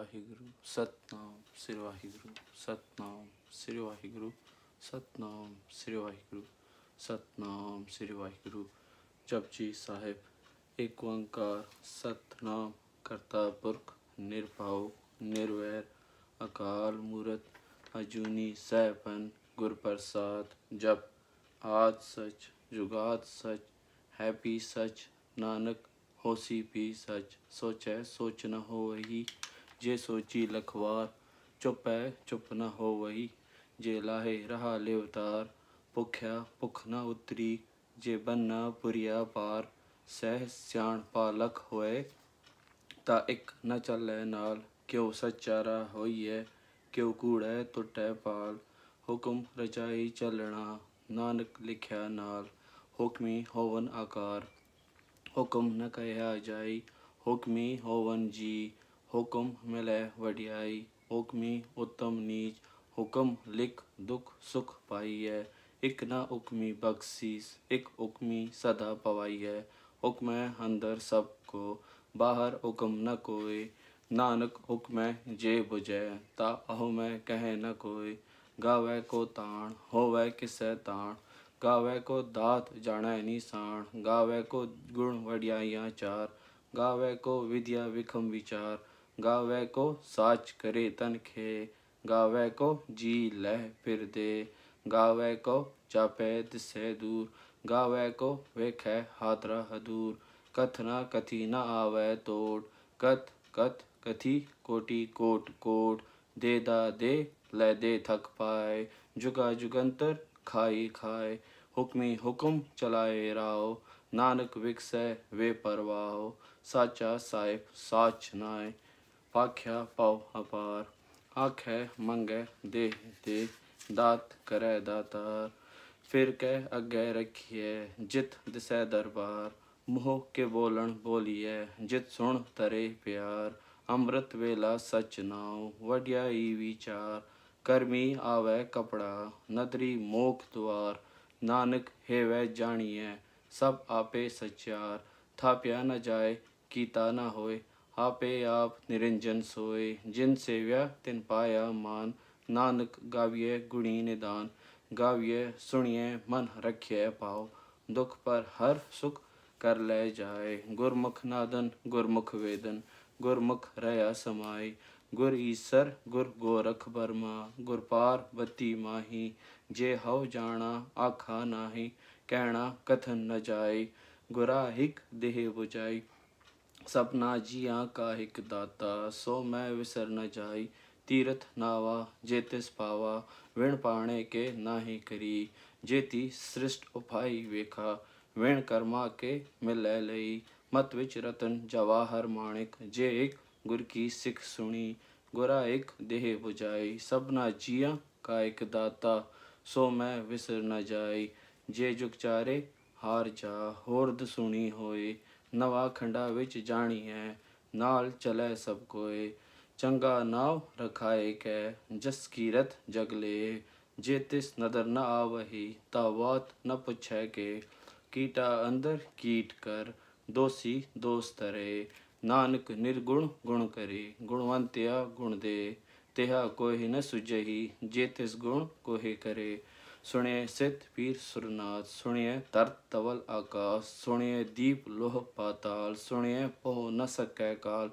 واح گرو ست نام سری واح گرو ست نام سری واح گرو ست نام سی واح گرو ست نام سری واح گرو جپ جی صاحب ایک ست نام کرتا پورکھ نرپاؤ نرویر اکال مورت اجنی سپن گر پرساد جپ آد سچ جد سچ ہےپی سچ نانک ہو سی پی سچ سوچے سوچ نہ ہو ہی ਜੇ ਸੋਚੀ ਲਖਵਾਰ ਚੁੱਪੈ ਚੁੱਪ ਨਾ न ਜੇ ਲਾਹੇ ਰਹਾ ਲੈ ਉਤਾਰ ਭੁਖਿਆ ਭੁਖ ਨਾ ਉਤਰੀ ਜੇ ਬੰਨਾ ਪੁਰਿਆ ਪਾਰ ਸਹਿ ਸਿਆਣ ਪਾਲਕ ਹੋਏ ਤਾਂ ਇੱਕ ਨਾ ਚੱਲੇ ਨਾਲ ਕਿਉ ਸਚਾਰਾ ਹੋਈਏ ਕਿਉ ਕੂੜੈ ਟੁੱਟੈ ਪਾਲ ਹੁਕਮ ਰਚਾਈ ਚੱਲਣਾ ਨਾਨਕ ਲਿਖਿਆ ਨਾਲ ਹੁਕਮੀ ਹੋਵਨ ਆਕਾਰ ਹੁਕਮ ਨ ਕਹਿਆ ਜਾਈ ਹੁਕਮੀ ਹੋਵਨ ਜੀ حکم ملے وڈیائی حکمی اتم نیچ حکم لکھ دکھ سکھ پائی ہے اک نہ حکمی بخشیس اک حکمی صدا پوائی ہے حکم اندر سب کو باہر حکم نہ کوئ نانک حکم جے بجے تا اہو میں کہے نہ کوئ گاوے کو تان ہووے کسے تان گاوے کو دات جانے نیسان گاوے کو گن وڈیائیاں چار گاوے کو ودیا وکھم وچار گاوے کو ساچ کرے تن خے گا کو جی لہ پھر دے گاوے کو چاپے دس دور گاوے کو ویکھے ہاتھ ردور کتھ نہ کتھی نہ آوے توڑ کت کت کتھی کوٹی کوٹ کوٹ دے دا دے لے دے تھک پائے جگا جگنتر کھائی کھائے حکمی حکم چلائے راؤ نانک وکسے وے پرواؤ سچا سا ساچ نائے پاخیا پاؤ ہے منگ ہے دے دے دات کرے داتار پھر کہ اگے رکھیے جت دسے دربار موہ کے بولن بولیے جت سن ترے پیار امرت ویلا سچ ناؤ وڈیا ویچار کرمی آوے کپڑا ندری موک دوار نانک ہیوے جانیے سب آپے سچیار پیا نہ جائے کیتا نہ ہوئے آپ آپ نرجن سوئے جن سے و تن پایا مان نانک گاویہ گنی ندان گاویہ سنیہ من رکھ پاؤ دکھ پر ہر سکھ کر لے جائے گرمکھ نادن گرمکھ ویدن گرمکھ رہا سمائے گر عسر گر گورکھ برما گر پار بتی ماہی جے ہو جانا آخا ناہی کہنا کتن نہ جائے گراہک دہ بجائی ਸਪਨਾ ਜੀਆਂ ਕਾ ਇੱਕ ਦਾਤਾ ਸੋ ਮੈਂ ਵਿਸਰ ਨ ਜਾਈ ਤੀਰਥ ਨਾਵਾ ਜੇਤੇ ਪਾਵਾ ਵਿਣ ਪਾਣੇ ਕੇ ਨਾਹੀ ਕਰੀ ਜੇਤੀ ਸ੍ਰਿਸ਼ਟ ਉਪਾਈ ਵੇਖਾ ਵਿਣ ਕਰਮਾ ਕੇ ਮਿਲੈ ਲਈ ਮਤ ਵਿੱਚ ਰਤਨ ਜਵਾਹਰ ਮਾਣਿਕ ਜੇ ਇੱਕ ਗੁਰ ਕੀ ਸਿੱਖ ਸੁਣੀ ਗੁਰਾ ਇੱਕ ਦੇਹ ਬੁਝਾਈ ਸਭਨਾ ਜੀਆਂ ਕਾ ਇੱਕ ਦਾਤਾ ਸੋ ਮੈਂ ਵਿਸਰ ਨ ਜਾਈ ਜੇ ਜੁਗ ਹਾਰ ਜਾ ਹੋਰ ਦ ਸੁਣੀ ਹੋਏ ਨਵਾ ਖੰਡਾ ਵਿੱਚ ਜਾਣੀ ਹੈ ਨਾਲ ਚਲੇ ਸਭ ਕੋਏ ਚੰਗਾ ਨਾਮ ਰਖਾਏ ਕੈ ਜਸ ਕੀਰਤ ਜਗਲੇ ਜੇ ਤਿਸ ਨਦਰ ਨ ਆਵਹੀ ਤਵਤ ਨ ਪੁਛੈ ਕੇ ਕੀਟਾ ਅੰਦਰ ਕੀਟ ਕਰ ਦੋਸੀ ਦੋਸਤ ਰੇ ਨਾਨਕ ਨਿਰਗੁਣ ਗੁਣ ਕਰੇ ਗੁਣਵੰਤਿਆ ਗੁਣ ਦੇ ਤੇਹਾ ਕੋਹਿ ਨ ਸੁਜਹੀ ਜੇ ਤਿਸ ਗੁਣ ਕੋਹਿ ਕਰੇ سنیں ست پیر سرنات سنیا ترت تول آکاس سنیں دیپ لوہ پاتال سنے پہو نس کی کال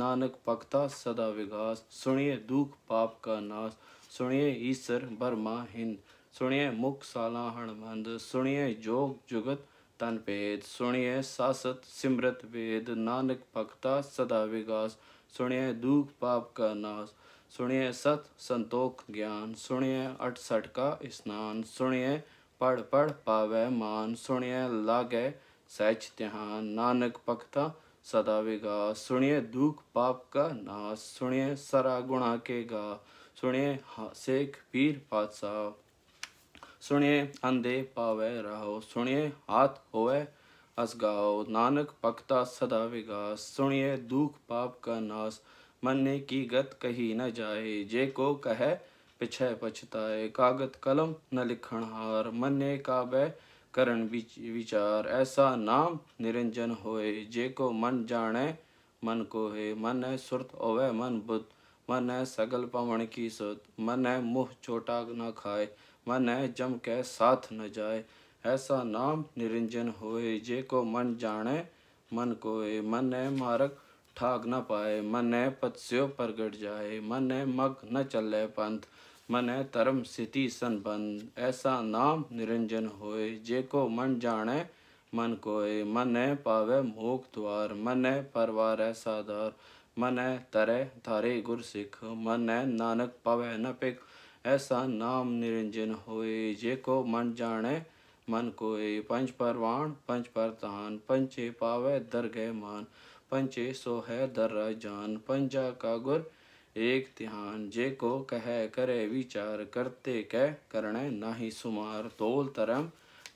نانک پکتا سدا وگاس سنیا دکھ پاپ کا ناس سنیں ایسر برما ہند سنیں مکھ سالا ہن مند سن جوگ جگت تنوید سنے سا ست سمرت وید نانک پکتا سدا وگاس سنے دکھ پاپ کا ناس سنیے ست سنتوک گیان سنیے اٹھ اٹسٹ کا اسنان سنیے پڑھ پڑھ پاوے مان سنیے سنیا لاگ سچان نانک پکتا سدا وگا سنیے دکھ پاپ کا ناس سنیے سرا گنا کے گا سنیے سیک پیر پاسا سنیے اندے پاوے رہو سنیے ہاتھ ہوئے ہو نانک پکتا سدا وگا سنیے سنی دکھ پاپ کا ناس من کی گت کہی نہ جائے جے کو کہے پچھے پچھتائے کاغت کلم نہ لکھن ہار من کا بے کرن وچار ایسا نام نرنجن ہوئے جے کو من جانے من کو ہے من ہے سرت اوے من بدھ من ہے سگل پون کی سوت من ہے منہ چوٹا نہ کھائے من ہے جم کے ساتھ نہ جائے ایسا نام نرنجن ہوئے جے کو من جانے من کو ہے من ہے مارک ٹھاگ نہ پائے من ہے پتسیو پر پرگڑ جائے من ہے مگ نہ چلے من ہے ترم ستی سن بند ایسا نام نرنجن ہوئے جے کو من جانے من کوئے من ہے پاوے موک دوار من ہے پروار سا دار من ہے ترے تھارے گر سکھ من ہے نانک پاوے نہ پک ایسا نام نرنجن ہوئے جے کو من جانے من کوئے پنچ پروان پنچ پرتان پنچ پاوے در مان پنچے سو ہے درہ جان پنجا کا گر ایک تیہان جے کو کہے کرے ویچار کرتے کہ کرنے نہ ہی سمار تول ترم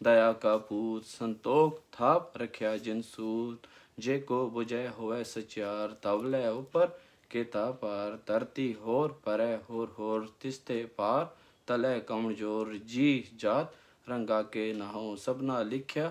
دیا کا پوت سنتوک تھاپ رکھیا جن سوت جے کو بجے ہوئے سچیار تولے اوپر کتا پار ترتی ہور پرے ہور ہور تستے پار تلے کمجور جی جات رنگا کے نہوں سبنا لکھیا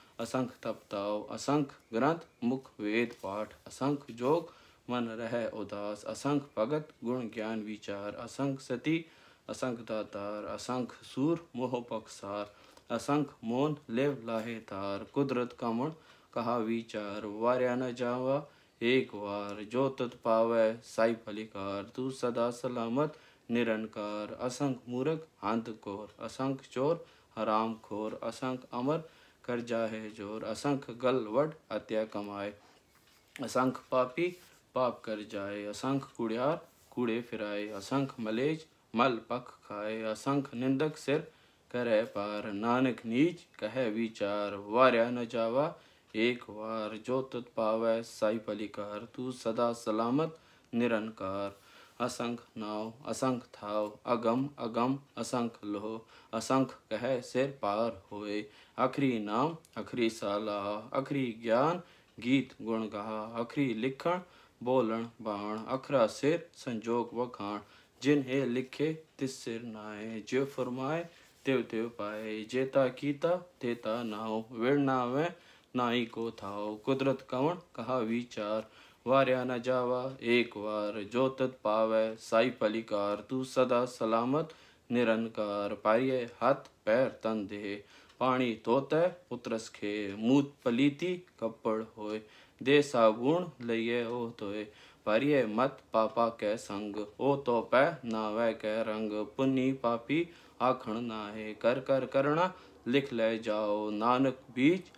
اث تپتاؤ گرتھ مکھ ویت پاٹ اث من رہ اداس بگت گنان اثیار کدرت کمن کہا ویچار وارا نا ایک وار جو تاو سائی پلیار تدا سلامت نرنکار اثھ مورکھ ہنت کور اثنکھ چور ہرام کور اثنکھ امر کر جاہے جور اسنک گل وڈ اتیا کمائے اسنکھ پاپی پاپ کر جائے اسنک کڑیار کوڑے فرائے اسنک ملیج مل پک کھائے اسنک نندک سر کرے پار نانک نیچ کہے ویچار واریا نہ جاوا ایک وار جو تت پاوے سائی پلی کار تو سدا سلامت نرنکار اث ناؤ تھا لکھن بولن بان اخرا سر سنجوگ وکھان جنہیں لکھے تیس سر ناہے جیو فرمائے تیو تیو پائے جیتا کیتا تیتا نہو ویڑنا و نائی کو تھا کدرت کون کہا ویچار واریا نہائی پلی تدا سلام پت پانی پلیتی کپڑ ہوئے دے سا او توئے پریے مت پاپا کے سنگ او تو پہ کے رنگ پنی پاپی آخ ناہے کر کرنا لکھ لے جاؤ نانک بیچ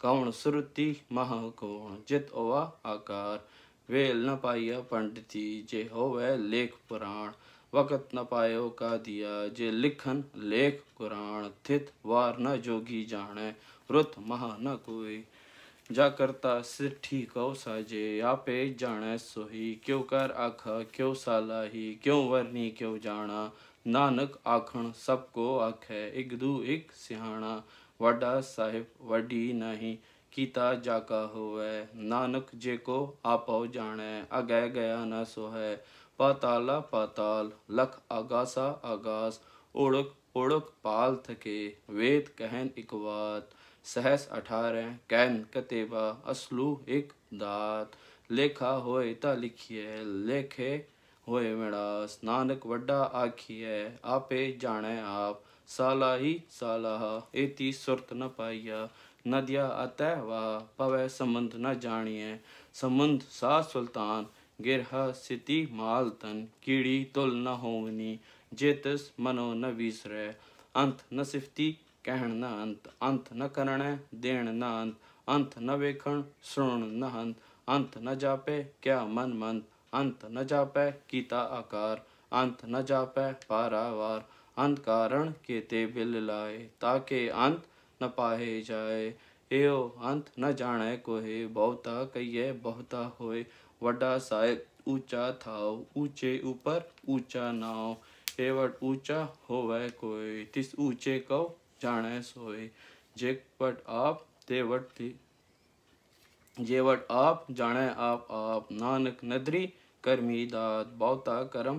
کون سرتی مہا کون جت او آکار پائیا پنڈتی جے ہو لیک پورا پا دیا جے لکھن لے نہ جانے روت مہا نہ کوئی جا کرتا سیٹھی کو ساجے آپ جانے سوہی کیوں کر آکھا کیوں ہی کیوں ورنی کیوں جانا نانک آکھن سب کو آخ ایک اک سہانا وڈا صاحب وڈی نہیں جا کا ہوئے نانک جے کو جانے اگے گیا نہ سوہ پالا پال لکھ آگا سا آگاس اڑک اڑک پال تھکے وید کہن اکوات سہس کہن کتے اسلو ایک دات لکھا ہوئے تا لکھے ہوئے لڑاس نانک وڈا آخ آپے جانے آپ سالاہی سالا ایتی سرت نہ پائیا ندیا اط واہ پوے سمند نہ جانیے سمند سا سلطان گرہ ستی کیڑی تل نہ ہونی جیتس منو نہ نہ انت صفتی کہن نہ انت انت نہ کرنے دین نہ انت انت نہ ویکھن ات نہ انت انت نہ جاپے کیا من منت انت نہ جاپے کیتا آکار انت نہ جاپ وارا وار انت کارن کے تے بل لائے تاکہ انت نہ پاہے جائے ایو انت نہ جانے کو ہے بہتا کئی ہے بہتا ہوئے وڈا سائے اوچا تھاؤ اوچے اوپر اوچا ناؤ اے وٹ اوچا ہوئے کوئی تس اوچے کو جانے سوئے جیک وٹ آپ تے وٹ تھی جے وٹ آپ جانے آپ آپ نانک ندری کرمی داد بہتا کرم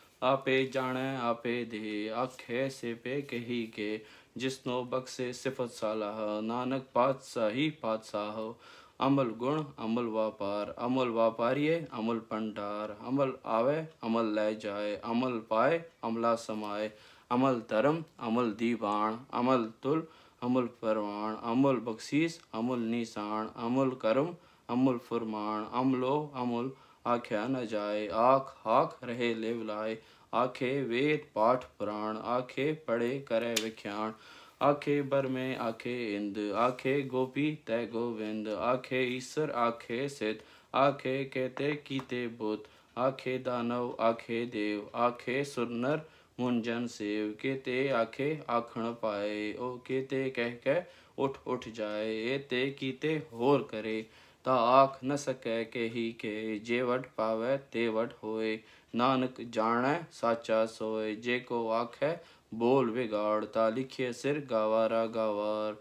آپے جانے آپے دے آکھے سے پے کے جس نو بخش صفت سالہ نانک سا ہو عمل گن عمل واپار عمل واپاری عمل پنڈار عمل آوے عمل لے جائے عمل پائے عملہ سمائے عمل درم عمل دیوان عمل تل عمل پروان عمل بکسیس عمل نیسان عمل کرم عمل فرمان عملو عمل آخ نجائے آخ آخ رہے آخ ویت پاٹ پراڑھ آخ پڑھے کرے وکھیان آخ آخ آخ گوپی تے گوبند آخر آخ سکھے کہتے کی بوت آخے دانو آخ دی سرنر منجن سیو کہتے آخ آخ پائے کہہ کے اٹھ اٹھ جائے اے تے کی ہو کرے ਤਾ ਆਖ ਨ ਸਕੈ ਕੇ ਕੇ ਜੇ ਵਟ ਪਾਵੇ ਤੇ ਵਟ ਹੋਏ ਨਾਨਕ ਜਾਣੈ ਸਾਚਾ ਸੋਏ ਜੇ ਕੋ ਆਖੈ ਬੋਲ ਵਿਗਾੜ ਤਾ ਲਿਖੇ ਸਿਰ ਗਾਵਾਰਾ ਗਾਵਾਰ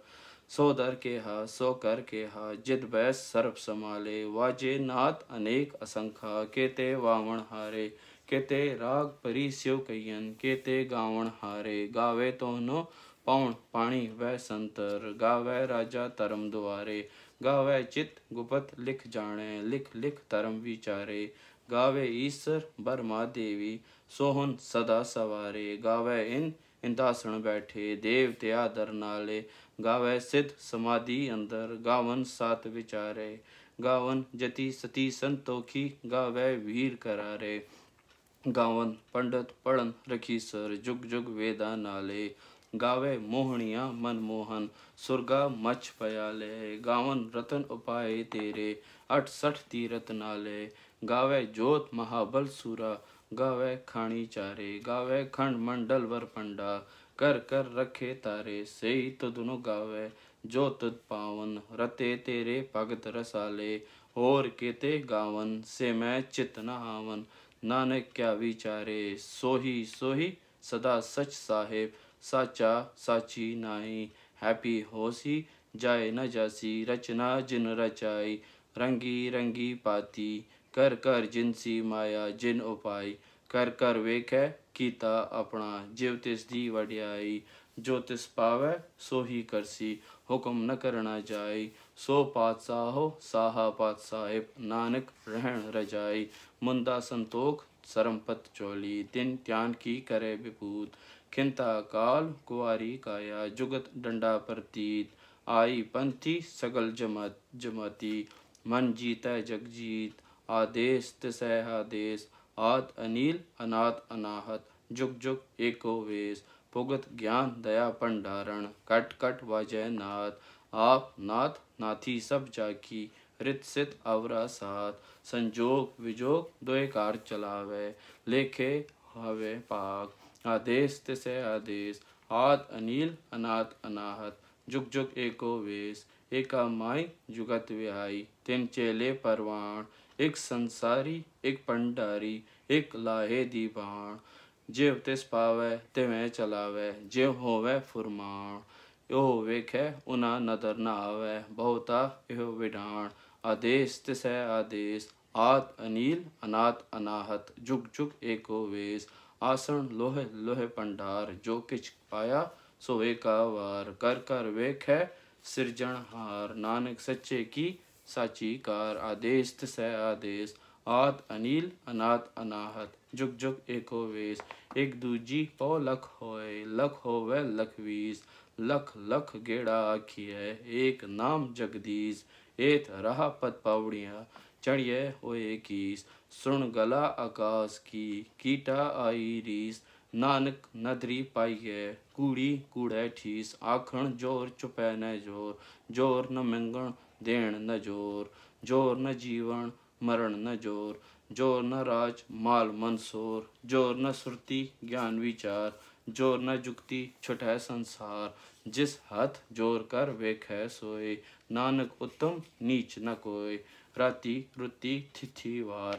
ਸੋ ਦਰ ਕੇ ਹਾ ਸੋ ਕਰ ਕੇ ਹਾ ਜਿਤ ਬੈ ਸਰਬ ਸਮਾਲੇ ਵਾਜੇ ਨਾਤ ਅਨੇਕ ਅਸੰਖਾ ਕੇਤੇ ਵਾਵਣ ਹਾਰੇ ਕੇਤੇ ਰਾਗ ਪਰੀ ਸਿਉ ਕਈਨ ਕੇਤੇ ਗਾਵਣ ਹਾਰੇ ਗਾਵੇ ਤੋਨੋ ਪੌਣ ਪਾਣੀ ਵੈ ਸੰਤਰ ਗਾਵੇ ਰਾਜਾ ਧਰਮ ਦੁਆਰੇ گا و چت گپت لکھ جانے لکھ لکھ ترم بچارے گا ویشر برما دیوی سوہن سدا سوارے گا ویسن بیٹھے دیو تیا در نال گا و سماد ادر گاون سات وچارے گاون جتی ستی سنتوکی گا ویر کرارے گاون پنڈت پڑھن رخی سر جگ جگ ویدا نال ਗਾਵੇ ਮੋਹਣੀਆਂ ਮਨਮੋਹਨ ਸੁਰਗਾ ਮਚ ਪਿਆ ਲੈ ਗਾਵਨ ਰਤਨ ਉਪਾਏ ਤੇਰੇ 68 ਤੀਰਤ ਨਾਲੇ ਗਾਵੇ ਜੋਤ ਮਹਾਬਲ ਸੂਰਾ ਗਾਵੇ ਖਾਣੀ ਚਾਰੇ ਗਾਵੇ ਖੰਡ ਮੰਡਲ ਵਰ ਪੰਡਾ ਕਰ ਕਰ ਰਖੇ ਤਾਰੇ ਸਈ ਤਦਨੁ ਗਾਵੇ ਜੋਤ ਪਾਵਨ ਰਤੇ ਤੇਰੇ ਭਗਤ ਰਸਾਲੇ ਹੋਰ ਕਿਤੇ ਗਾਵਨ ਸੇ ਮੈਂ ਚਿਤ ਨਾ ਆਵਨ ਨਾਨਕ ਕਿਆ ਵਿਚਾਰੇ ਸੋਹੀ ਸੋਹੀ ਸਦਾ ਸਚ ਸਾਹਿਬ ਸਾਚਾ ਸਾਚੀ ਨਾਹੀ ਹੈਪੀ ਹੋਸੀ ਜਾਏ ਨ ਜਾਸੀ ਰਚਨਾ ਜਿਨ ਰਚਾਈ ਰੰਗੀ ਰੰਗੀ ਪਾਤੀ ਕਰ ਕਰ ਜਿਨਸੀ ਮਾਇਆ ਜਿਨ ਉਪਾਈ ਕਰ ਕਰ ਵੇਖੈ ਕੀਤਾ ਆਪਣਾ ਜਿਵ ਤਿਸ ਦੀ ਵਡਿਆਈ ਜੋ ਤਿਸ ਪਾਵੈ ਸੋ ਹੀ ਕਰਸੀ ਹੁਕਮ ਨ ਕਰਨਾ ਜਾਈ ਸੋ ਪਾਤਸ਼ਾਹੋ ਸਾਹਾ ਪਾਤਸ਼ਾਹਿਬ ਨਾਨਕ ਰਹਿਣ ਰਜਾਈ ਮੁੰਦਾ ਸੰਤੋਖ ਸਰਮਪਤ ਚੋਲੀ ਦਿਨ ਧਿਆਨ ਕੀ ਕਰੇ ਵਿਪੂਤ کھنتا کال کواری کایا جگت ڈنڈا پرتیت آئی پنتھی سگل جمت جمتی من جیتا جگ جیت آدیس آدیس آت انیل انات اناہت جگ جگ ایکو ویس پگت گیان دیا پندارن کٹ کٹ واجہ نات آپ نات ناتھی سب جاکی رت ست اورا ساتھ سنجوگ وجوگ دوئے کار چلاوے لکھے ہوئے پاک آدیس تیس آدیس آد انیل انات اناہت جگ ویس ایک مائی ویائی تین چیلے ایک سنساری ایک پنڈاری ایک لاہے تیو چلاو جیو ہووے فرمان ویخ اون ندر نہ آتا یہ آدیس آدیس آت انیل انات اناہت جگ جیش آسنوہ لوہے پنڈار جو کچھ پایا وار کر کر ہے سرجن ہار نانک سچے کی سچی کر آدیس آدیس آت انیل انت انارت جُک جکویش ایک دوجی پو لکھ ہوئے لکھ ہوئے و لکھ ویس لکھ لکھ گیڑا آکھی ہے ایک نام جگدیز ایت رہا پت پاوڑیاں چڑی ہوئے کیس سن گلا آکاس کیٹا آئی ریس نانک ندری پائی ہے کوری نہ منگن دین نہ جور جور نہ جیون مرن نہ جور جور نہ راج مال منصور جور نہ سرتی گیان ویچار جور نہ جکتی چھٹے سنسار جس ہاتھ جور کر ویک ہے سوئے نانک اتم نیچ نہ کوئے راتی رتی تھی وار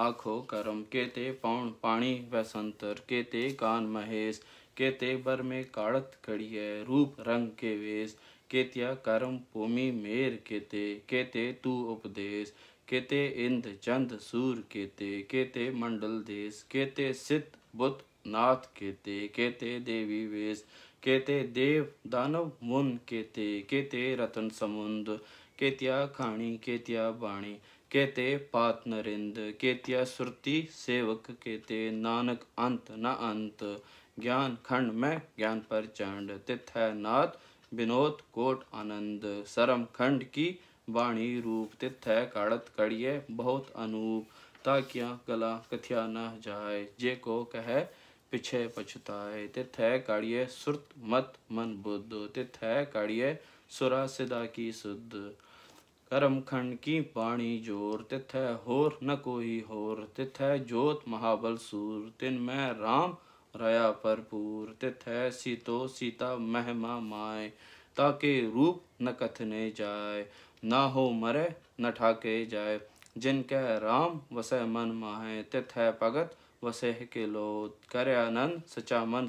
آخو کرم کیتے پاؤن پانی وسنتر کیتے کان مہیس کیتے بر میں کاڑت کڑی روپ رنگ کے ویس کیتیا کرم پومی میر تو اپدیس کیتے اند چند سور کیتے منڈل دیس کیتے ست بت نات کیتے کیتے دیوی ویس کیتے دیو دانو من کیتے کیتے رتن سمند کیتیا کھانی کیتیا بانی کہتے پات نرند سرتی سیوک کہتے نانک انت نہ انت گیان کھنڈ میں گیان پر چنڈ تتھ ہے نات بنوت کوٹ آنند سرم کھنڈ کی بانی روپ تتھ ہے کڑت کڑیے بہت انوپ تاکیاں گلا کتھیا نہ جائے جے کو کہے پچھے پچھتائے تتھ ہے کڑیے سرت مت من بدھ تتھ ہے کڑیے سرا سا کی سو کرم کنڈ کی پانی جور تتھ ہے ہور نہ کوئی ہور تتھ ہے جوت مہابل سور تن میں تین میا پر سیتو سیتا مہما مائے تاکہ روپ نہ کتھنے جائے نہ ہو مرے نہ ٹھاکے جائے جن کے رام وسے من ماہے تتھ ہے پگت وسہ کے لوت کرے کرند سچا من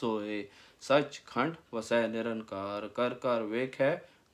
سوئے سچ کھنڈ وسہ نرنکار کر ویک ہے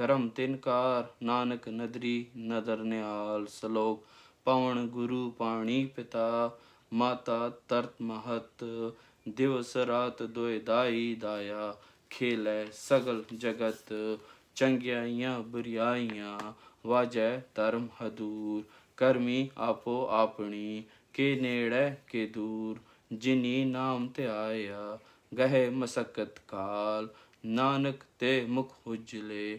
ਧਰਮ ਤਿਨ ਕਾਰ ਨਾਨਕ ਨਦਰੀ ਨਦਰ ਨਿਆਲ ਸਲੋਕ ਪਵਨ ਗੁਰੂ ਪਾਣੀ ਪਿਤਾ ਮਾਤਾ ਤਰਤ ਮਹਤ ਦਿਵਸ ਰਾਤ ਦੁਇ ਦਾਈ ਦਾਇਆ ਖੇਲੇ ਸਗਲ ਜਗਤ ਚੰਗਿਆਈਆਂ ਬੁਰੀਆਈਆਂ ਵਾਜੈ ਧਰਮ ਹਦੂਰ ਕਰਮੀ ਆਪੋ ਆਪਣੀ ਕੇ ਨੇੜੇ ਕੇ ਦੂਰ ਜਿਨੀ ਨਾਮ ਤੇ ਆਇਆ ਗਹਿ ਮਸਕਤ ਕਾਲ ਨਾਨਕ ਤੇ ਮੁਖ ਉਜਲੇ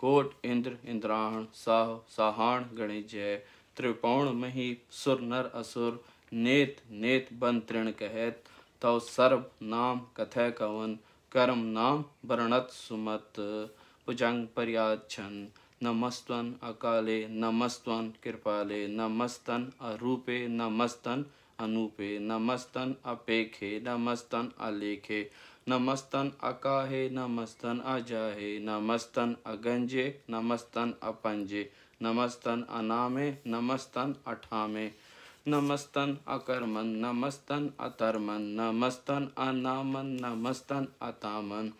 کوٹ اندر ساہ ساہان گنے جے ترپون مہی سر نر اسر نیت نیت کہت تو سرب نام کتھے کون کرم نام برنت سمت پجنگ پریاد چھن اکال اکالے کرمستن کرپالے نمستن اروپے نمستن انوپے نمستن اپیکھے نمستن الیکھے نمست ہے نمستن اجاہے نمستن اگنجے نمستن اپنجے نمستن انامے نمستن اٹھامے نمستن اکرمن نمستن اترمن نمستن انامن نمستن اتامن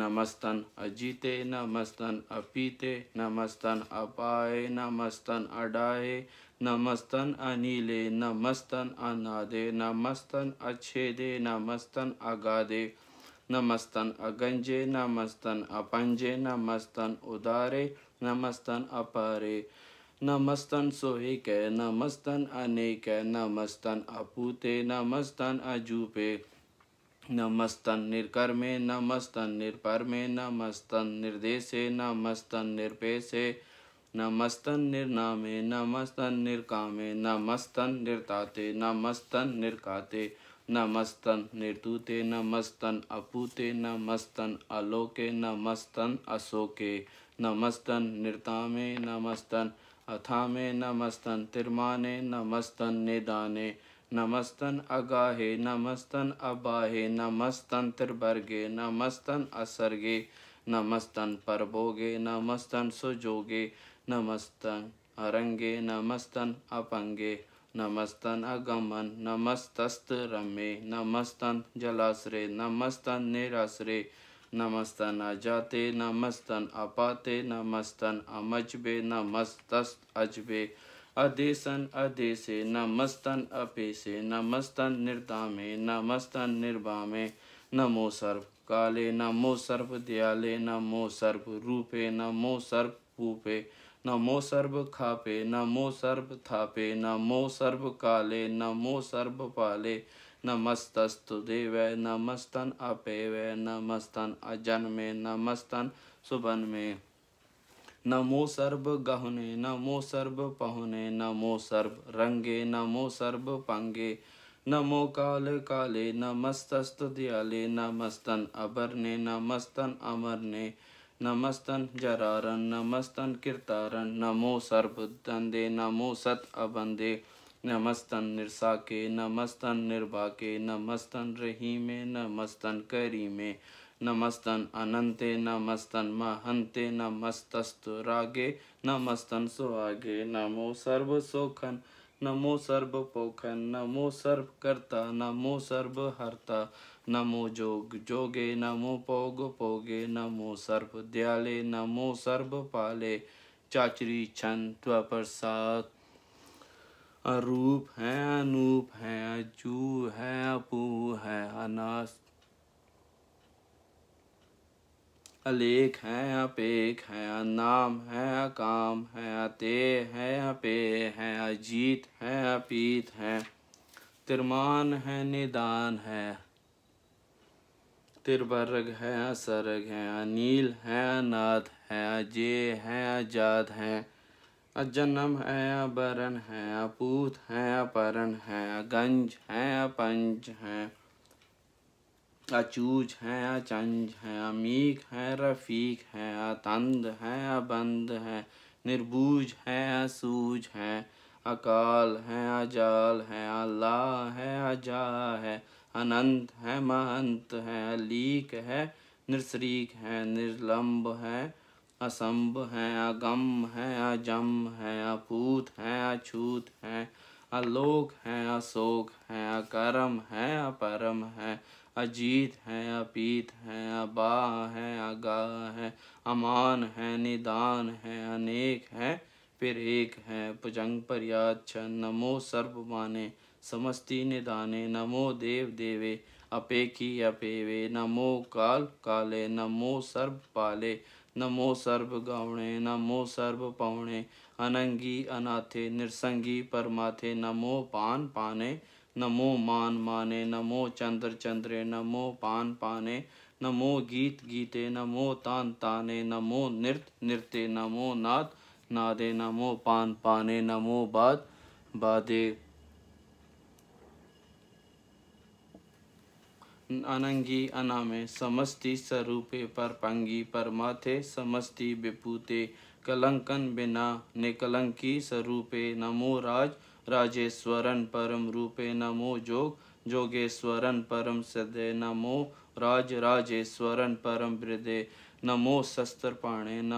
نمستن اجیتے نمستن اپیتے نمستن اپائے نمستن اڈائے نمستن انیلے نمستن انادے نمستن اچھے دے نمستن اگادے نمستن اگنجے نمستن اپنجے نمستن ادارے نمستن اپارے نمستن سوہ نمستن انیک نمستن اپوتے نمستن اجوپے نمستن نرکرمے نمستن نرپرمے نمستن نردیسے نمستن نرپیسے نمستن نرنامے نمستن نرکامے نمستن نرتاتے نمستن نرکاتے نمستن نرتوتے نمستن اپوتے نمستن الوکے نمستن اسوکے نمستن نرتامے نمستن اتھامے نمستن ترمانے نمستن ندانے نمستن اگاہے نمستن اباہے نمستن تربرگے نمستن اسرگے نمستن پربوگے نمستن سجوگے نمستن ارنگے نمستن اپنگے نمستن اگمن نمست رم نمست جلاشرے نمست ناشرے نمستن اجاتے نمستن اپاتے نمستن امجبے نمستست اجبے ادیسن ادیسے نمستن اپیسے نمستن نردامے نمستن نربامے نمو سرف کالے نمو سرف سرف سرف دیالے نمو نمو روپے پوپے نمو سرب کھاپے نمو سرب تھاپے نمو سرب کالے نمو اپیوے مستست مستن مستن مستن سبن میں سرب گہنے نمو سرب پہنے نمو سرب رنگے نمو سرب پنگے نمو کال کالے نمستست دیالے نمستن مستن ابرنے نمستن امرنے نمستن جرارن نمستن کرتارن نمو سرب دندے نمو ست ابندے نمست نرساک نمستن نرباکے نمستن رہی میں نمستن مست نمستن میں نمستن انتے نمستن مہنتے نمست نمستن نت ساگے نمو سرب سوکھن نمو سرب پوکھن نمو سرب کرتا نمو سرب ہرتا جوگ جوگے نمو پوگ پوگے نمو سرپ دیالے نمو پالے چاچری چھن تو پرساد اروپ ہے انوپ ہے اجو ہے اپو ہے اناس الیک ہے اپیک ہے انام ہے اکام ہے اتے ہے اپے ہے اجیت ہے اپیت ہے ترمان ہے ندان ہے تربرگ ہے سرگ ہے انیل ہے ناد ہے اجے ہے اجاد ہے جنم ہے اپوت ہے پوت ہے گنج ہے پنج ہے اچوج ہے اچنج ہے امیک ہے رفیق ہے تند ہے ابند ہے نربوج ہے سوج ہے اکال ہے اجال ہے اللہ ہے اجا ہے اننت ہے مہنت ہے علیق ہے نرسریک ہے نرلمب ہے اسمب ہے اگم ہے اجم ہے اپوت ہے اچھوت ہے الوک ہے اشوک ہے اکرم ہے اپرم ہے اجیت ہے اپیت ہے ابا ہے اگا ہے امان ہے ندان ہے انیک ہے پھر ایک ہے پجنگ پر یاچ نمو سرب مانے سمستی سمست نمو دیو دیوے دے دپیکی اپی نمو کال کالے نمو سرب پالے نمو سرب سرب گاؤنے نمو پاؤنے اننگی اناتھے نرسنگی پرماتھے نمو پان پانے نمو مان مانے نمو چندر چندرے نمو پان پانے نمو گیت گیتے نمو تان تانے نمو نرت نرتے نمو ناد نادے نمو پان پانے نمو باد بادے انگی انا سمست س روپے پرپنگ پرمت سمست بپوتے کلنکن بناکلکی سرو نمو راج راجیسورن پہم رپے نمو جوگ جوگیسورن پہم سدے نمو راج راجیسرین پہ ہردے نمو شستان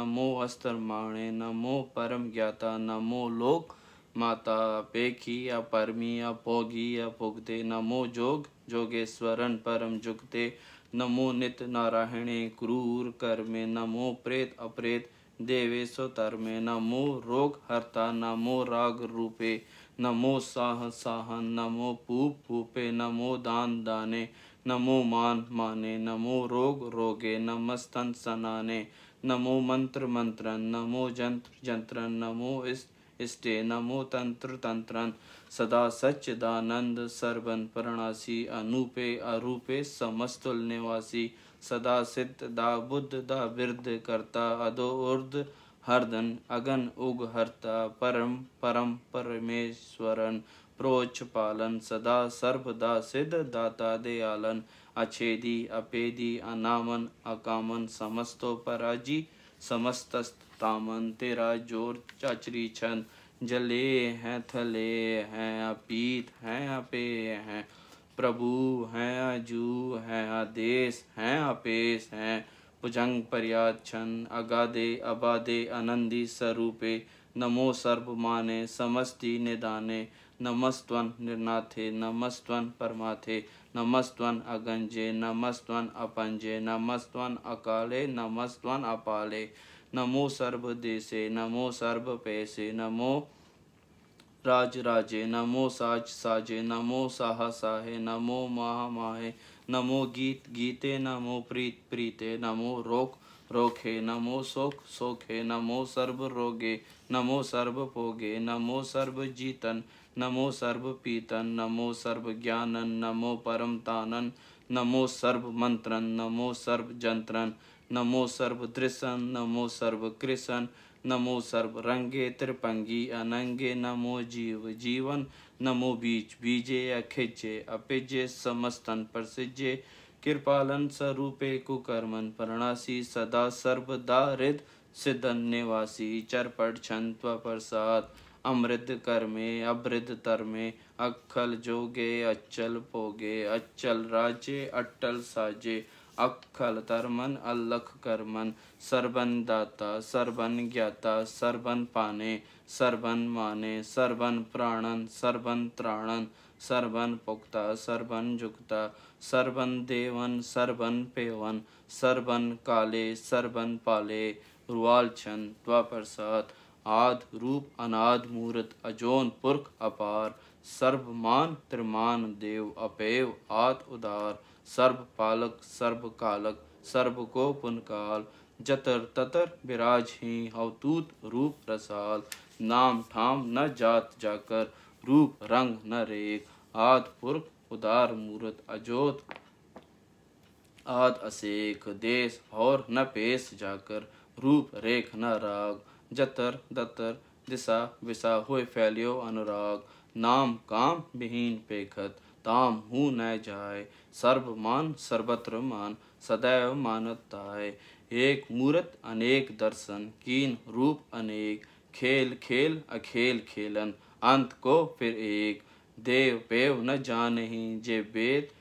پرم جاتا نمو لوک متا پیکھی اپرمی اپوگی اپوگے نمو جوگ جوگیسورن پہ جگتے نمو نت نارا کر میں نمو پر دیہی سوتر میں نمو راگ روپے نمو ساح نمو پوپ پوپے نمو دان دان نمو مان مانے نمو روگ روگے نمست نمو منت منتر نمو جنر جنت نمو استے نمو تنتر تنترن سدا سچ دانند سربن پرناسی انوپے اروپے سمستل نواسی سدا ست دا دا بدھ برد کرتا ادو ارد ہردن اگن اگ ہرتا پرم پرم پرمیشورن پروچ پالن سدا سرب دا داتا دیالن اچھیدی اپیدی انامن اکامن سمستو پراجی سمستست تامن تیرا جور چاچری چھن جلے ہیں تھلے ہیں اپیت ہیں اپے ہیں پربو ہیں اجو ہیں ادیس ہیں اپیس ہیں پجنگ پریاد چھن اگادے ابادے انندی سروپے نمو سرب مانے سمستی ندانے نمستون نرناتھے نمستون پرماتھے نمستون اگنجے نمستون اپنجے نمستون اکالے نمستون اپالے نمو سربدیسے نمو سربیشے نمو راج راجے نمو ساج ساجے نمو ساہ ساہے نمو مہا ماہ نمو گیت گیتے نموپر نمو روک روکھے نمو سوکھ سوکھے نمو سربروگے نمو سربوگے نمو سربجن نمو سربیت نمو سربانن نمو پرم تانن نمو سرب منترن نمو سربنترن نمو سرب درسن نمو سرب کرسن نمو سرب رنگے ترپنگی اننگے نمو جیو جیون نمو بیچ بیجے اکھجے اپجے سمستن پرسجے کرپالن سروپے کرمن پرناسی صدا سرب دارد سدن نواسی چرپڑ چھنتو پرساد امرد کرمے ابرد ترمے اکھل جوگے اچل پوگے اچل راجے اٹل ساجے اکھل ترمن الکھ کرمن سربن داتا سربن گیاتا سربن پانے سربن مانے سربن پرانن سربن ترانن سربن پکتا سربن جگتا سربن دیون سربن پیون سربن کالے سربن پالے توا پرسات آد روپ اناد مورت اجون پرک اپار سربان ترمان دیو اپیو آت ادار سرب پالک سرب کالک سرب کو پنکال جتر تتر براج ہی اوتوت روپ رسال نام ٹھام نہ جات جا کر روپ رنگ نہ ریک آد پرک ادار مورت اجوت آد اسیک دیس اور نہ پیس جا کر روپ ریک نہ راگ جتر دتر دسا وسا ہوئے فیلیو اناگ نام کام بہین پیکھت تام ہوں نہ جائے سرب مان سربتر مان سدیو مانتائے ایک مورت انیک درسن کین روپ انیک کھیل کھیل اکھیل کھیلن انت کو پھر ایک دیو پیو نہ جانہیں جے بیت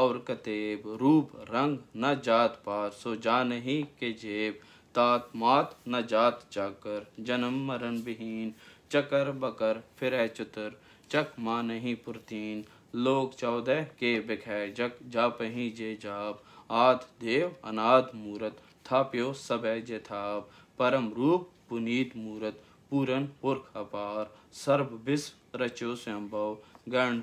اور کتیب روپ رنگ نہ جات پار سو جانہیں کے جیب تات مات نہ جات چاکر جنم مرن بہین چکر بکر پھر اے چتر چک نہیں پرتین لوگ چودہ کے بھائی جگ جا پہیں جے آت دیو اناد مورت سب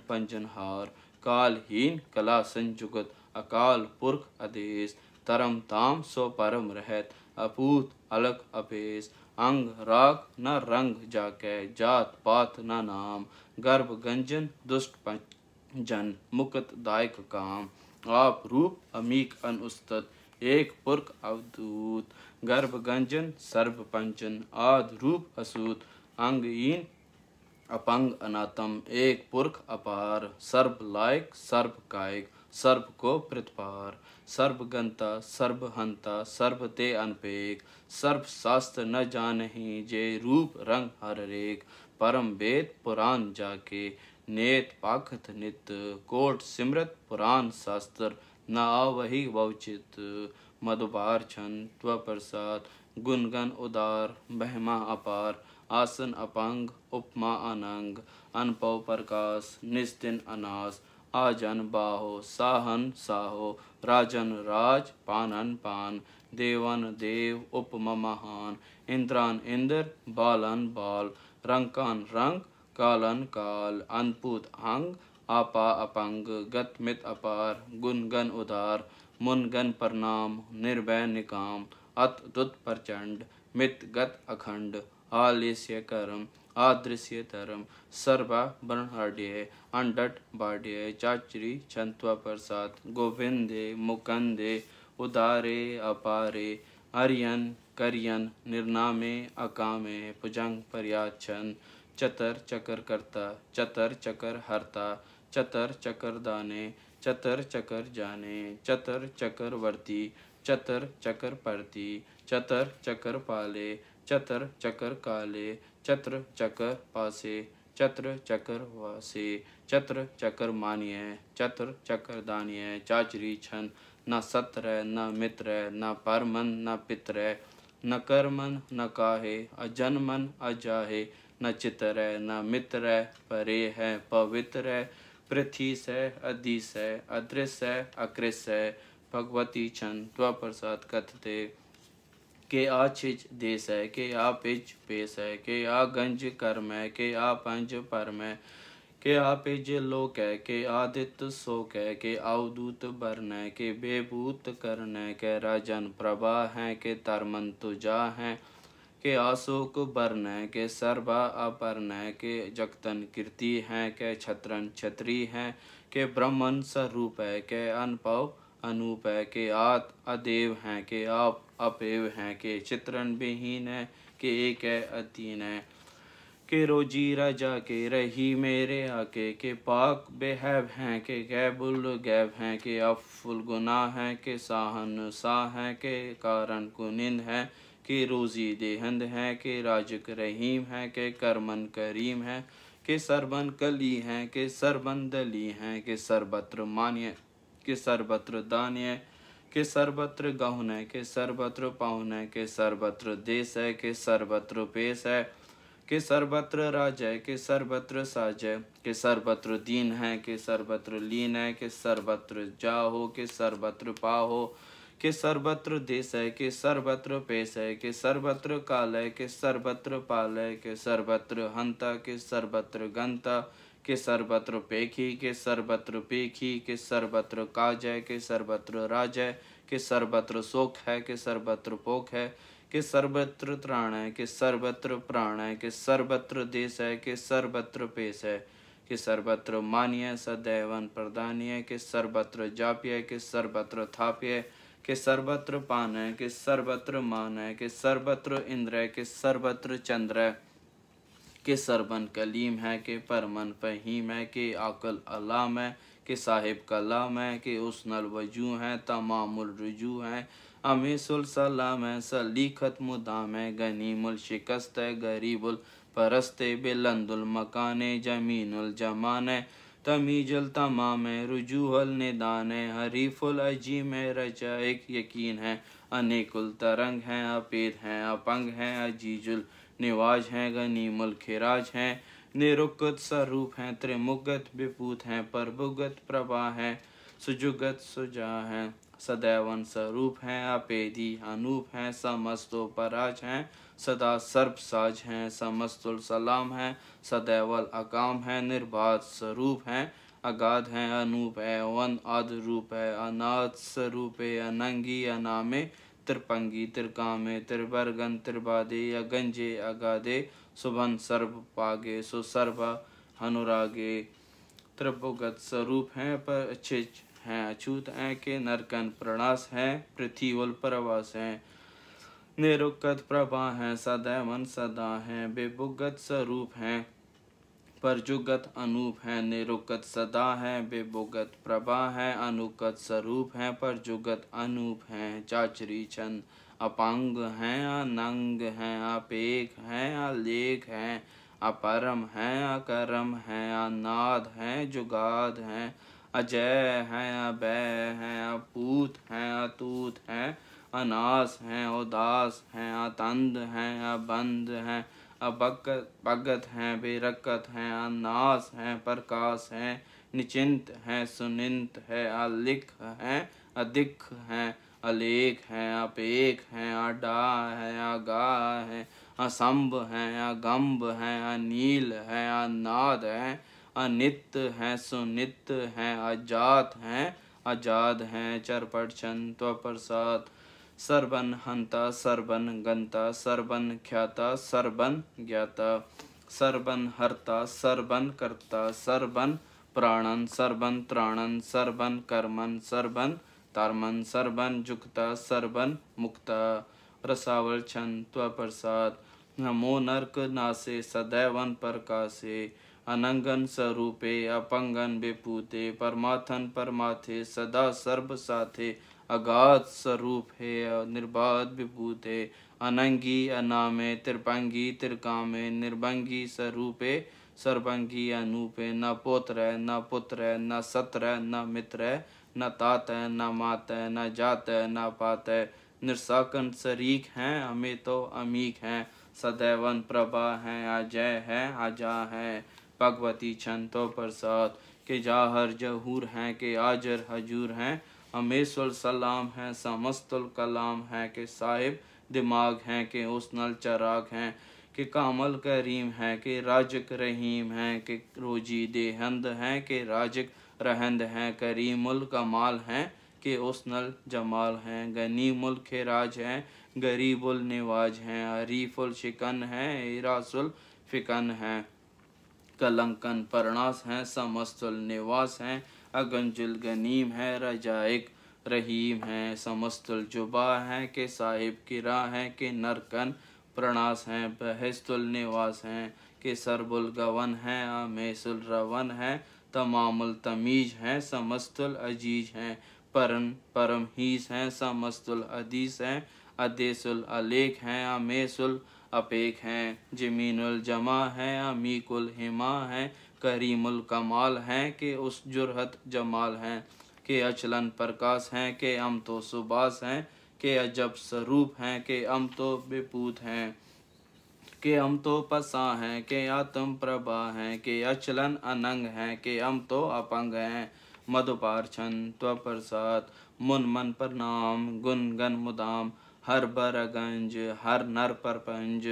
پنجن ہار کال ہین کلا سنجگت اکال پرخ ادیس ترم تام پرم رہت اپوت الک اپیس انگ راگ نہ رنگ جا کے جات نام گرب گنجن پنچ جن مکت دائک کام آپ روپ امیق ان استد ایک پرک اودوت گرب گنجن سرب پنچن آد روپ اسوت انگ این اپنگ اناتم ایک پرک اپار سرب لائک سرب کائک سرب کو پرتپار سرب گنتا سرب ہنتا سرب تے انپیک سرب ساست نہ جانہیں جے روپ رنگ ہر ریک پرم بیت پران جا کے نیت پاکت نیت کوٹ سمرت پران ساستر نا آوہی ووچت مدبار چھن تو پرسات گنگن ادار بہما اپار آسن اپنگ اپما اننگ انپو پرکاس نستن اناس آجن باہو ساہن ساہو راجن راج پانن پان دیوان اپما مہان اندران اندر بالن بال رنکان رنگ کالن کال ہنگ آپا اپنگ گت مت اپار گن گن ادار من گن پرنام نربے نکام ات دت پرچنڈ مت گت کرم ترم سربا آدرشر انڈٹ باڈیے چاچری چنتوا پرساد گوندے مکندے ادارے اپارے کرین اکامے پجنگ پوجن پریاچن چتر چکر کرتا چتر چکر ہرتا چتر چکر دانے چتر چکر جانے چتر چکر ورتی چتر چکر پرتی چتر چکر پالے چتر چکر کالے چتر چکر پاسے چتر چکر واسے چتر چکر ہے چتر چکر ہے چاچری چھن نہ ستر نہ متر نہ پرمن نہ پتر نہ کرمن نہ کاہے اجن من نہ چتر نہ متر ہے پوتر ہے پیس ادیس ادر اکرتی چندرساد کت دس آپ پیش کے آ گنج کرم کے آپ پرم کے آج لوک شوق ہے بے بوت کرن کے رجن پر بھا ہے کہ ترمن تجا ہیں کہ آسوک برن کے سربا اپرن کے جگتن کیرتی ہیں کہ چھترن چھتری ہیں کہ برمن سروپ ہے کہ انپو انوپ ہے کہ آت ادیو ہیں کہ آپ اپیو ہیں کہ چترن بہین ہے اتین ہے کہ روجی رجا کے رہی میرے آکے کہ پاک بہیب ہیں کہ غیب الغیب ہیں کہ افل گناہ ہیں کہ ساہن سا ہیں کہ کارن کنند ہیں کہ روزی دہند ہے کہ راجق رحیم ہے کہ کرمن کریم ہے کہ سربن کلی ہے کہ سربن دلی ہے کہ سربتر مانی ہے کہ سربتر دانی ہے کہ سربتر گہن ہے کہ سربتر پاؤن ہے کہ سربتر دیس ہے کہ سربتر پیس ہے کہ سربتر راج ہے کہ سربتر ساج ہے کہ سربتر دین ہے کہ سربتر لین ہے کہ سربتر جا ہو کہ سربتر پا ہو کہ سربتر دیس ہے کہ سربتر پیس ہے کہ سربتر کال ہے کہ سربتر پال ہے کہ سربتر ہنتا کہ سربتر گنتا کہ سربتر پیکھی کہ سربتر پیکھی کہ سربتر کاج ہے کہ سربتر راج ہے کہ سربتر سوکھ ہے کہ سربتر پوکھ ہے کہ سربتر تران ہے کہ سربتر پران ہے کہ سربتر دیس ہے کہ سربتر پیس ہے کہ مانی مانیہ سدیون پردانی ہے کہ ہے جاپیہ سربتر تھاپی تھاپیہ کہ سربتر پان ہے کہ سربتر مان ہے کہ سربتر اندر ہے کہ سربتر چندر ہے کہ سربن کلیم ہے کہ پرمن فہیم ہے کہ عقل علام ہے کہ صاحب کلام ہے کہ اس نل وجو ہیں تمام الرجوع ہیں امیس السلام ہے سلی ختم دام ہے غنیم الشکست ہے غریب الفرست بلند المکان جمین الجمان ہے تمیجل تمام رجوہل الندان حریف العجی میں مے ایک یقین ہے انیک الترنگ ہیں اپید ہیں اپنگ ہیں عجیج النواج ہیں غنیم الخراج ہیں نرکت سروپ ہیں ترمگت بپوت ہیں پربگت پربا ہیں سجگت سجا ہیں سدیون سروپ ہیں اپیدی انوپ ہیں سمستو پراج ہیں سدا سرپ ساج ہیں سمست السلام ہیں سدیو الاقام ہیں نرباد سروپ ہیں اگاد ہیں انوپ ہے ون آد روپ ہے سروپ اننگی انام ترپنگی ترکام تربرگن تربادے یا گنجے سبن سرب پاگے سو سربا ہنوراگے تربگت سروپ ہیں پر اچھے ہیں اچھوت ہیں کہ نرکن پرناس ہیں پرتھی ول پرواس ہیں نروکت پربھا ہے سد من سدا ہے بے بت سوروپ ہیں پر جگت انوپ ہیں نروکت سدا ہے بے بگت پربھا ہے انوکت سوروپ ہیں پر جگت انوپ ہیں چاچری چند اپ ہیں انگ ہیں اپیک ہیں اےخ ہیں اپرم ہے اکرم ہے اناد ہے جگاد ہے اجے ہیں ابے ہیں اپوت ہیں اتوت ہیں اناس ہیں اداس ہیں اتند ہیں ابند ہیں ابکت بگت ہیں برکت ہیں اناس ہیں پرکاس ہیں نچنت ہیں سننت ہے الکھ ہیں ادکھ ہیں الیک ہیں اپیک ہیں اڈا ہے آگاہ ہیں اسمب ہیں اگمب ہیں انیل ہیں اناد ہیں انت ہیں سنت ہیں اجات ہیں اجاد ہیں چرپٹ چند تو پرساد سربن ہنتا سربن گنتا سربن کھیاتا سربن گیاتا سربن ہرتا سربن کرتا سربن پرانن سربن ترانن سربن کرمن سربن تارمن سربن جکتا سربن مکتا رساول چھن تو پرساد نمو نرک ناسے سدیون پرکاسے اننگن سروپے اپنگن بے پوتے پرماتھن پرماتھے سدا سرب ساتھے اگاد سروپ ہے نرباد اننگی انامے ترپنگی ترکامے نربنگی سروپ سربنگی انوپ نہ پوتر ہے نہ پتر ہے نہ ستر نہ متر ہے نہ تات ہے نہ مات ہے نہ ہے نرساکن سریک ہیں ہمیں تو امیک ہیں سدیون پربھا ہیں آجے ہیں آجا ہیں بھگوتی چھنتوں پر پرساد کہ جاہر جہور ہیں کہ آجر حجور ہیں امیش السلام ہیں سمست الکلام ہیں کہ صاحب دماغ ہیں کہ اس نل چراغ ہیں کہ کامل کریم ہیں کہ راجک رحیم ہیں کہ روجی دہند ہیں کہ راجک رہند ہیں کریم الکمال ہیں کہ اس نل جمال ہیں گنی ملک راج ہیں غریب النواج ہیں عریف الشکن ہیں اراس الفکن ہیں کلنکن پرناس ہیں سمست النواس ہیں گنیم ہے رجائق رحیم ہیں سمست الجبا ہیں کہ صاحب کی راہ ہیں کہ نرکن پرناس ہیں بحث النواس ہیں کہ سرب الگون ہیں الرون ہیں تمام التمیج ہیں سمست العجیج ہیں پرن پرم حس ہیں سمست العدیث ہیں العلیق ہیں الاپیک ہیں جمین الجمع ہیں عمیق الحما ہیں کریم الکمال ہیں کہ اس جرحت جمال ہیں کہ اچلن پرکاس ہیں کہ ام تو سباس ہیں کہ عجب سروپ ہیں کہ ام تو بپوت ہیں کہ ہم تو پسا ہیں کہ آتم پربا ہیں کہ اچلن اننگ ہیں کہ ہم تو اپنگ ہیں مدو چھن تو پرسات من من پر نام گن گن مدام ہر بر گنج ہر نر پر پنج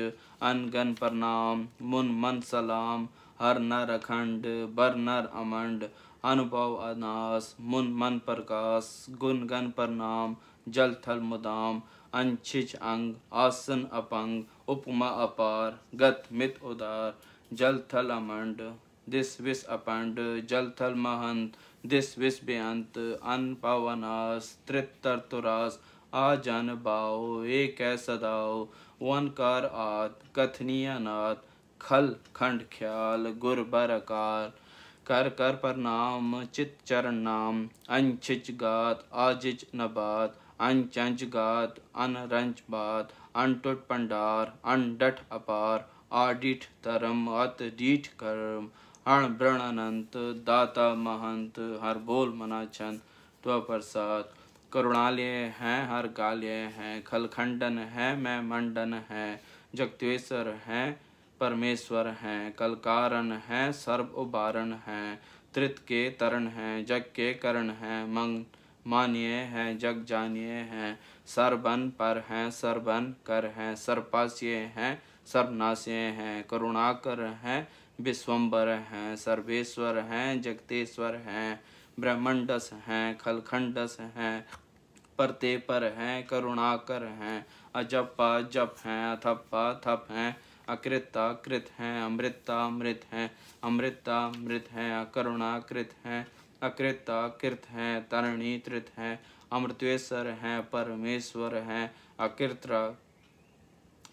ان گن پر نام من من سلام ہر نر اکھنڈ بر نر امنڈ انبو اناس من من پرکاس گن گن پر نام جل تھل مدام انچھچ انگ آسن اپنگ اپما اپار گت مت ادار جل تھل امنڈ دس وس اپنڈ جل تھل مہنت دس وسب ان تر تراس آ جن باؤ اے کے سداؤ ون کار آد انات کھل کھنڈ خیال گر برکار کر کر پر نام چت چر نام انچ گات آجچ نبات انچ گات ان رنچ بات انٹوٹ پنڈار انڈٹ اپار آڈیٹ ترم ات ڈیٹ کرم برن انت داتا مہنت ہر بول منا چند تصاد ہیں ہر کالیہ ہیں کھل کھنڈن ہیں میں منڈن ہیں جگتویسر ہیں پرمیشور ہیں کلکارن ہیں سرب ابارن ہیں ترت کے ترن ہیں جگ کے کرن ہیں منگ مانیے ہیں جگ جانیے ہیں سربن پر ہیں سربن کر ہیں سرپاسیے ہیں سرناسیے ہیں کروناکر ہیں بسومبر ہیں سرویشور ہیں جگتیشور ہیں برہمنڈس ہیں کھلکھنڈس ہیں پرتے پر ہیں کر ہیں اجپا جپ ہیں اتھپا تھپ ہیں اکرتا کت ہے امرتا امرت ہے امرتا امرت ہے اکرونا کت ہے اکرتا کت ہے ترنی ترت ہے امرتےشور ہیں پرمیشور ہیں اکرتا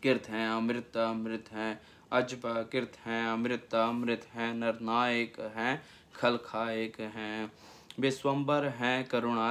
کیرت ہے امرتا امرت ہے اجبا کیرت ہے امرتا امرت ہے نرناک ہے کلخائےک ہیں بسمبر ہے کرونا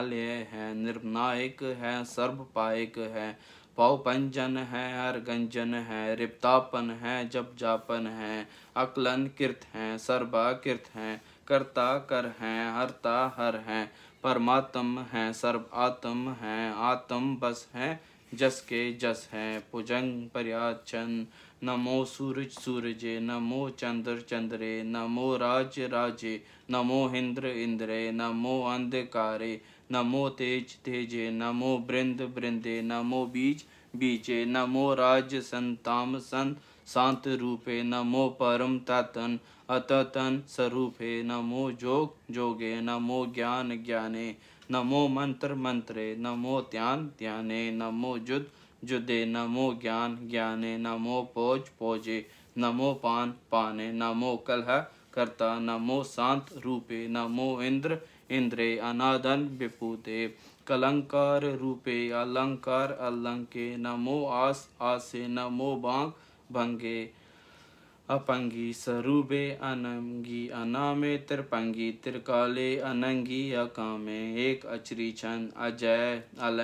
ہے نرناک ہے سروپائےک ہے پاؤ پنجن ہیں ہر گنجن ہیں ربتاپن ہیں جب جاپن ہیں اکلن کرت ہیں سربا کرت ہیں کرتا کر ہیں ہرتا ہر ہیں پرماتم ہیں سرب آتم ہیں آتم بس ہیں جس کے جس ہیں پجنگ پریاچن نمو سورج سورجے نمو چندر چندرے نمو راج راجے نمو ہندر اندرے نمو اندکارے نمو تیج تیجے نمو برند برندے نمو بیج بیجے نمو رج سنتام سن سانت روپے نمو پرم تتن اتتن سروپے نمو جوگ جوگے نمو گیان گیانے نمو منتر منترے نمو تیان تیانے نمو جد جدے نمو گیان گیانے نمو پوج پوجے نمو پان پانے نمو کلہ کرتا نمو سانت روپے نمو نموند اندر انادن بھل روپے نمو آس آسے نمو بک بنگے ابنگ سروے انا ترپی ترکی اکمے ایک اچری چند اج ال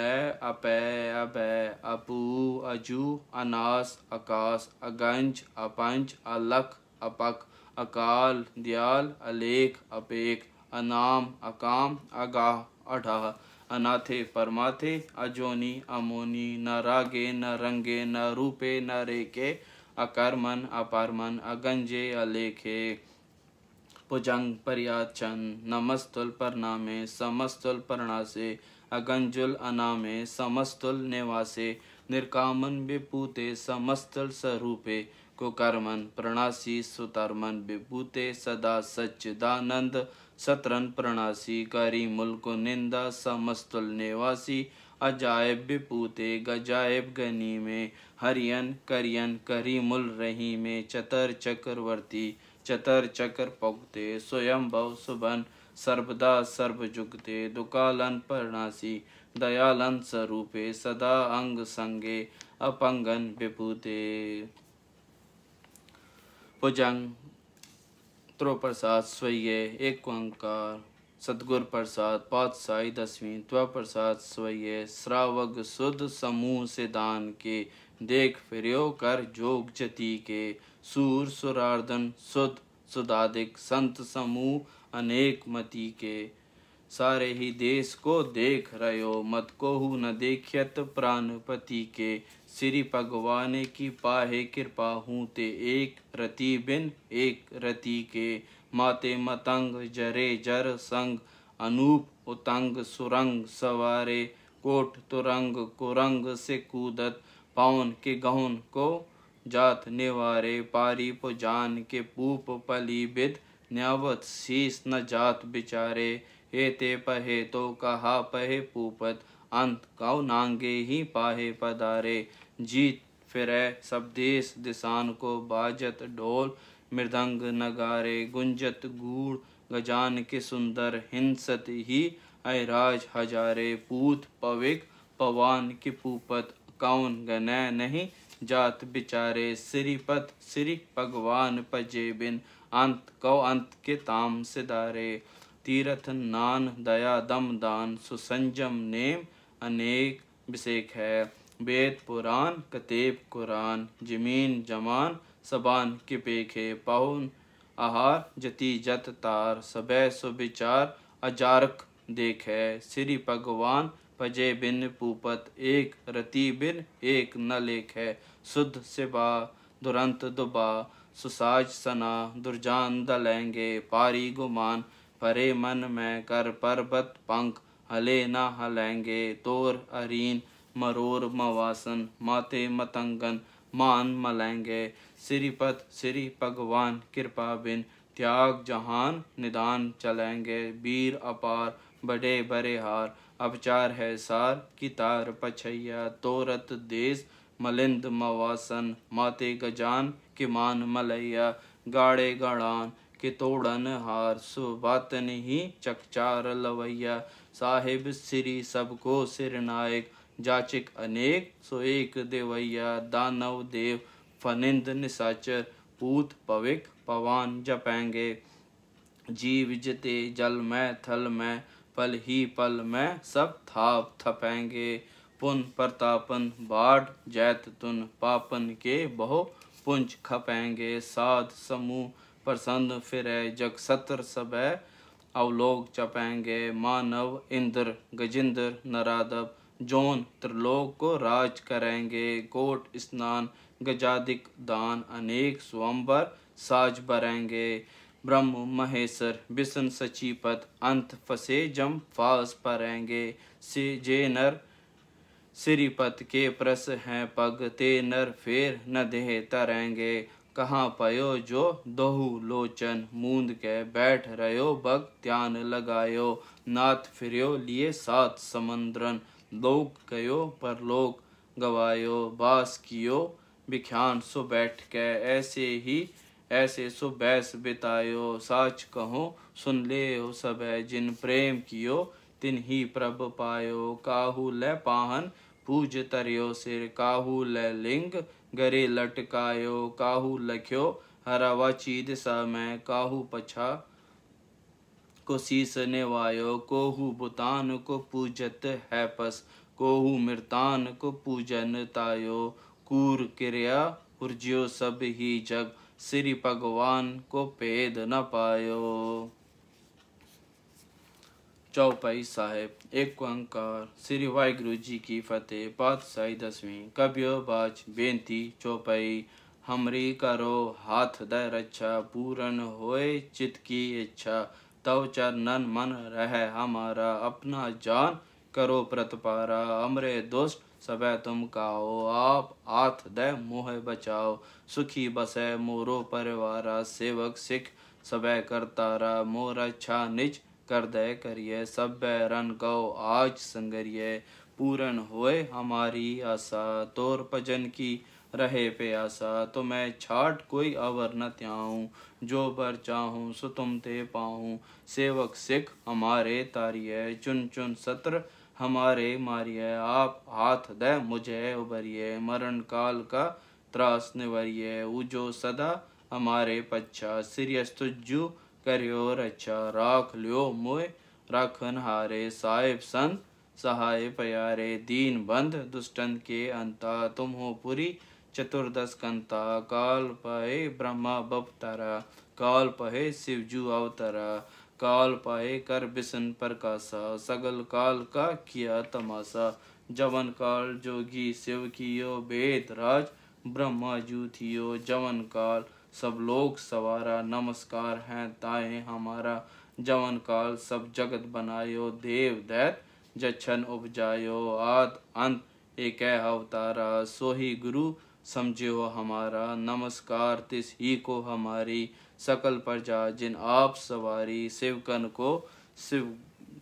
اپناس اکاس اگنچ اپلک اپکھ اکال دیال الی ابیک انام اکام اگاہ اڈھا اناتھے پرماتھے اجونی امونی نہ راگے نہ رنگے نہ روپے نہ ریکے اکرمن اپارمن اگنجے الیکھے پجنگ پریات چند نمستل پرنامے سمستل پرناسے اگنجل انامے سمستل نواسے نرکامن بپوتے سمستل سروپے کو کرمن پرناسی سترمن بپوتے صدا سچ دانند سترن پرناسی کری مل کو سمستل اجاب بپوتے گجائب گنی میں ہرین کری کریم رہی میں چتر چکرورتی چتر چکر سویم بھو سبن سربدا سرب جگتے دکالن پرناسی دیالن سروپے روپے سدا انگ اپنگن بپوتے پجنگ سوئیے ایک ستگر پرساد پات سائی دسویں دان کے دیکھ فریو کر جوگ جتی کے سور سوراردن ساد سنت سمو انیک متی کے سارے ہی دیس کو دیکھ ہو مت کو ہوں نہ دیکھ پران پتی کے سری پگوانے کی پاہے کرپا ہوں تے ایک رتی بن ایک رتی کے ماتے متنگ جرے جر سنگ انوپ اتنگ سرنگ سوارے کوٹ ترنگ کرنگ سے کودت پاؤن کے گہن کو جات نوارے پاری پو جان کے پوپ پلی بد نیاوت سیس نہ جات بچارے ایتے پہے تو کہا پہے پوپت انت کو ناگے ہی پاہے پدارے جیت فرے سبدیش دسان کو باجت ڈول مردنگ نگارے گنجت گوڑ گجان کے سندر ہنست ہی اراج ہزارے پوت پوک پوان کی پوپت کون نہیں جات بچارے سیری پت سری پگوان پجے بین انت کنت کے تام سارے تیرتھ نان دیا دم دان سوسم نیم انیک بسیک ہے بیت پوران کتیب قرآن جمین جمان سبان پیکھے پاؤن آہار جتی جت تار سبہ بچار اجارک دیکھ ہے سری پگوان پجے بن پوپت ایک رتی بن ایک نکھ ہے سدھ سبا درنت دبا سساج سنا درجان دلیں گے پاری گمان پرے من میں کر پربت پنک ہلے نہ ہلیں گے تور ارین مرور مواسن ماتے متنگن مان ملیں گے سری پت سری پگوان کرپا بن تیاگ جہان ندان چلیں گے بیر اپار بڑے برے ہار اپار ہے سار کی تار پچھیا تورت دیس ملند مواسن ماتے گجان کی مان ملیا گاڑے گڑان کے توڑن ہار باتن ہی چکچار لویا صا سری سب کو سر نائک جاچک انیک سو ایک دیوئ دانو دیو فنند نساچر پوت پوک پوان جپیں گے جی جتے جل مل مل ہی پل م سب تھا پیں گے پون پرتاپن باڈ جیت تن پاپن کے بہ پونچ کھپیں گے ساتھ سم پرسن فرے جگ ستر سب ہے او لوک چپیں گے مانو اندر گجندر نرادب جون ترلوک کو راج کریں گے گوٹ اسنان گجادک دان انیک سومبر ساج بریں گے برم مہیسر بسن سچیپت انت فسے جم فاس پریں گے جے نر سری پت کے پرس ہیں پگ تے نر فیر نہ ندہ تریں گے کہاں پیو جو دہو لوچن موند کے بیٹھ رہو بگ تیان لگایو نات فریو لیے سات سمندرن لوگ گیو پر لوگ گوایو باس کیو بکھیان سو بیٹھ کے ایسے ہی ایسے سو بیس بتایو ساچ کہو سن لے ہو سب ہے جن پریم کیو تن ہی پرب پایو کاہو لے پاہن پوج ترو سر کاہو لری لٹکاو کاہو لکھو ہر و چیت س ماہو پچھا کو شیس نوا کوہ بھوتان کپوجت ہے پس کوہ مرتاً کپوجن تا کرجو سب ہی جگ سری بھگوان کو پید نہ پاؤ چوپائی صاحب ایک انکار سری گرو جی کی فتح سائی دسویں کبیو باچ بینتی چوپائی ہمری کرو ہاتھ دیر اچھا پورن ہوئے چت کی اچھا تو چر نن من رہے ہمارا اپنا جان کرو پرت پارا دوست سبے تم کاؤ آپ ہاتھ دے موہ بچاؤ سکھی بسے مورو پروارا سیوک سکھ سبے کرتارا مور اچھا نچ کر دے کریے سب بیرن گو آج سنگریے پورن ہوئے ہماری آسا تور پجن کی رہے پہ آسا تو میں چھاٹ کوئی آور نہ تیاؤں جو بر چاہوں سو تم تے پاؤں سیوک سکھ ہمارے تاریے چن چن ستر ہمارے ماریے آپ ہاتھ دے مجھے ابریے مرن کال کا تراس نوریے او جو صدا ہمارے پچھا سریستجو جو راکھ لیو لو رکھن ہارے پیارے پوری برہما بب تارا کال پہے سیو جو تارا کال پہے کر بسن پر کاسا سگل کال کا کیا تماسا جون کال جو گی کیو بیت راج برہما جو تھیو جون کال سب لوگ سوارا نمسکار ہیں تائیں ہمارا جون کال سب جگت بنائیو دیو دیت جچھن اب آت انت ایک اے اوتارا سو ہی گرو سمجھو ہمارا نمسکار تس ہی کو ہماری سکل پر جا جن آپ سواری سیوکن کو سیوکن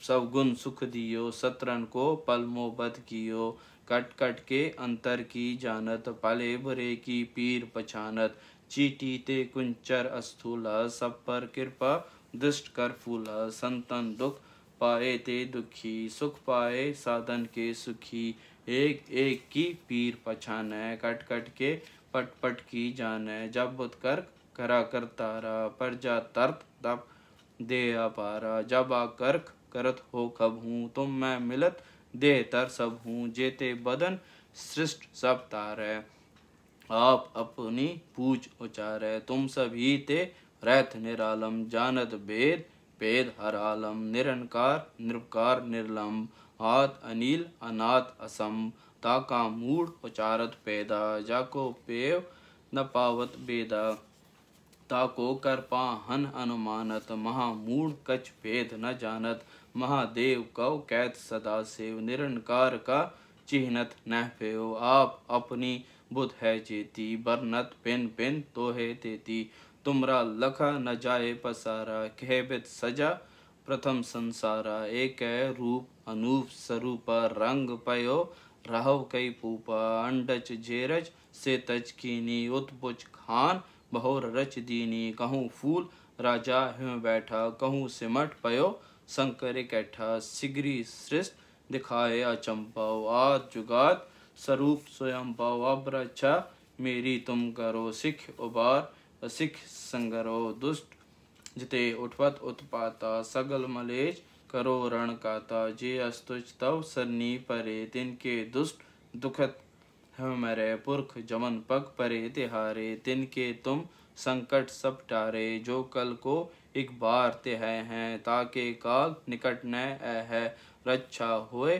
سب گن سکھ دیو سترن کو پل موبت کیو کٹ کٹ کے انتر کی جانت پلے بھرے کی پیر پچانت چیٹی تے کنچر استھول سب پر کپا در پھول سنتن دکھ پائے تے دکھی سکھ پائے ساتن کے سکھی ایک ایک کی پیر پچھانے کٹ کٹ کے پٹ پٹ کی جان جب کرک کرا کر تارا پرجا ترت تب دیہ پارا جب آ کرک کرت ہو کب ہوں تم میں ملت دے تر سب ہوں جیتے بدن سیشٹ سب تار آپ اپنی پوچھ اچارے تم سبھی تے رت نرالم جانت بید پید موڑ اچارت پیدا پیو نہ پاوت تاکو کر پا ہن انمانت مہا موڑ کچھ پید نہ جانت مہا دیو کو قید سدا سیو نرنکار کا چہنت نہ پیو آپ اپنی بدھ ہے جیتی برنت پن پن تو ہے تیتی تمرا لکھا نہ جائے پسارا کہبت سجا پرتھم سنسارا ایک ہے روپ انوپ سروپا رنگ پیو رہو کئی پوپا انڈچ جیرچ سے تج کینی اتپچ خان بہور رچ دینی کہوں پھول راجا ہوں بیٹھا کہوں سمٹ پیو سنکر کیٹھا سگری سرست دکھائے اچمپاؤ آت جگات سروپ سویم باوابرا چا میری تم گرو سکھ ابار سکھ سنگرو دست جتے اٹھوت اتپاتا سگل ملیج کرو رن کاتا جے استوچ تو سرنی پرے دن کے دست دکھت ہمارے پرخ جمن پک پرے تہارے دن کے تم سنکٹ سب ٹارے جو کل کو ایک بار تہے ہیں تاکہ کال نکٹ نئے اے ہے رچھا ہوئے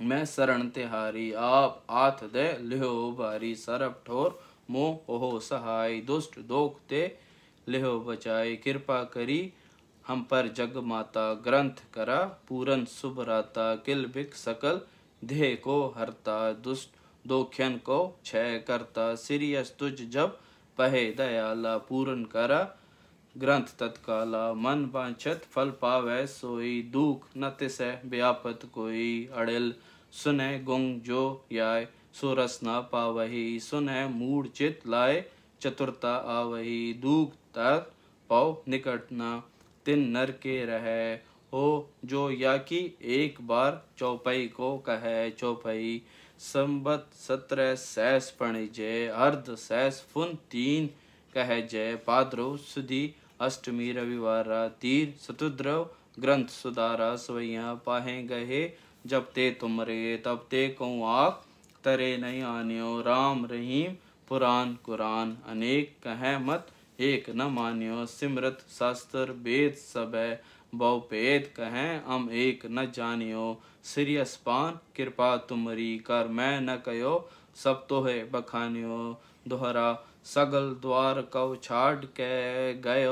ਮੈਂ میں شرن تہاری آپ آتھ دہ لہو باری سرپ ٹھور موہ ہو سہائی دش دوکھتے لہو بچائی کرپا کری ہم پر جگماتا گرتھ کرا پورن سب راتا کل بھک سکل دھی کو ہرتا دست دون کو چھ کرتا سریس تج جب پہ دیا پورن کرا گنتھ تتکالا من بانچت فل پاو سوئی دکھ نتی سیاپت کو پاوہ سن موڑ چت لائے چترتا آٹنا تین نرک رہی کو کہ چوپئی سمبت ستر سیس پر جے ارد سیش فون تین کہادر سدھی اشٹمی رویوار تیر گرتھ سدارا سوئ گہ جب تے تم رے تب تے کونو رام رحیم پوران قرآن انیک کہ مت ایک نہ مانیو سمرت شاستر بید سب ہے بہ ایک نہ جانیو سری اسپان کرپا تمری کر میں نہ کہو سب تو ہے بکھانو دوہرا سگل کو چھاڑ کے گئے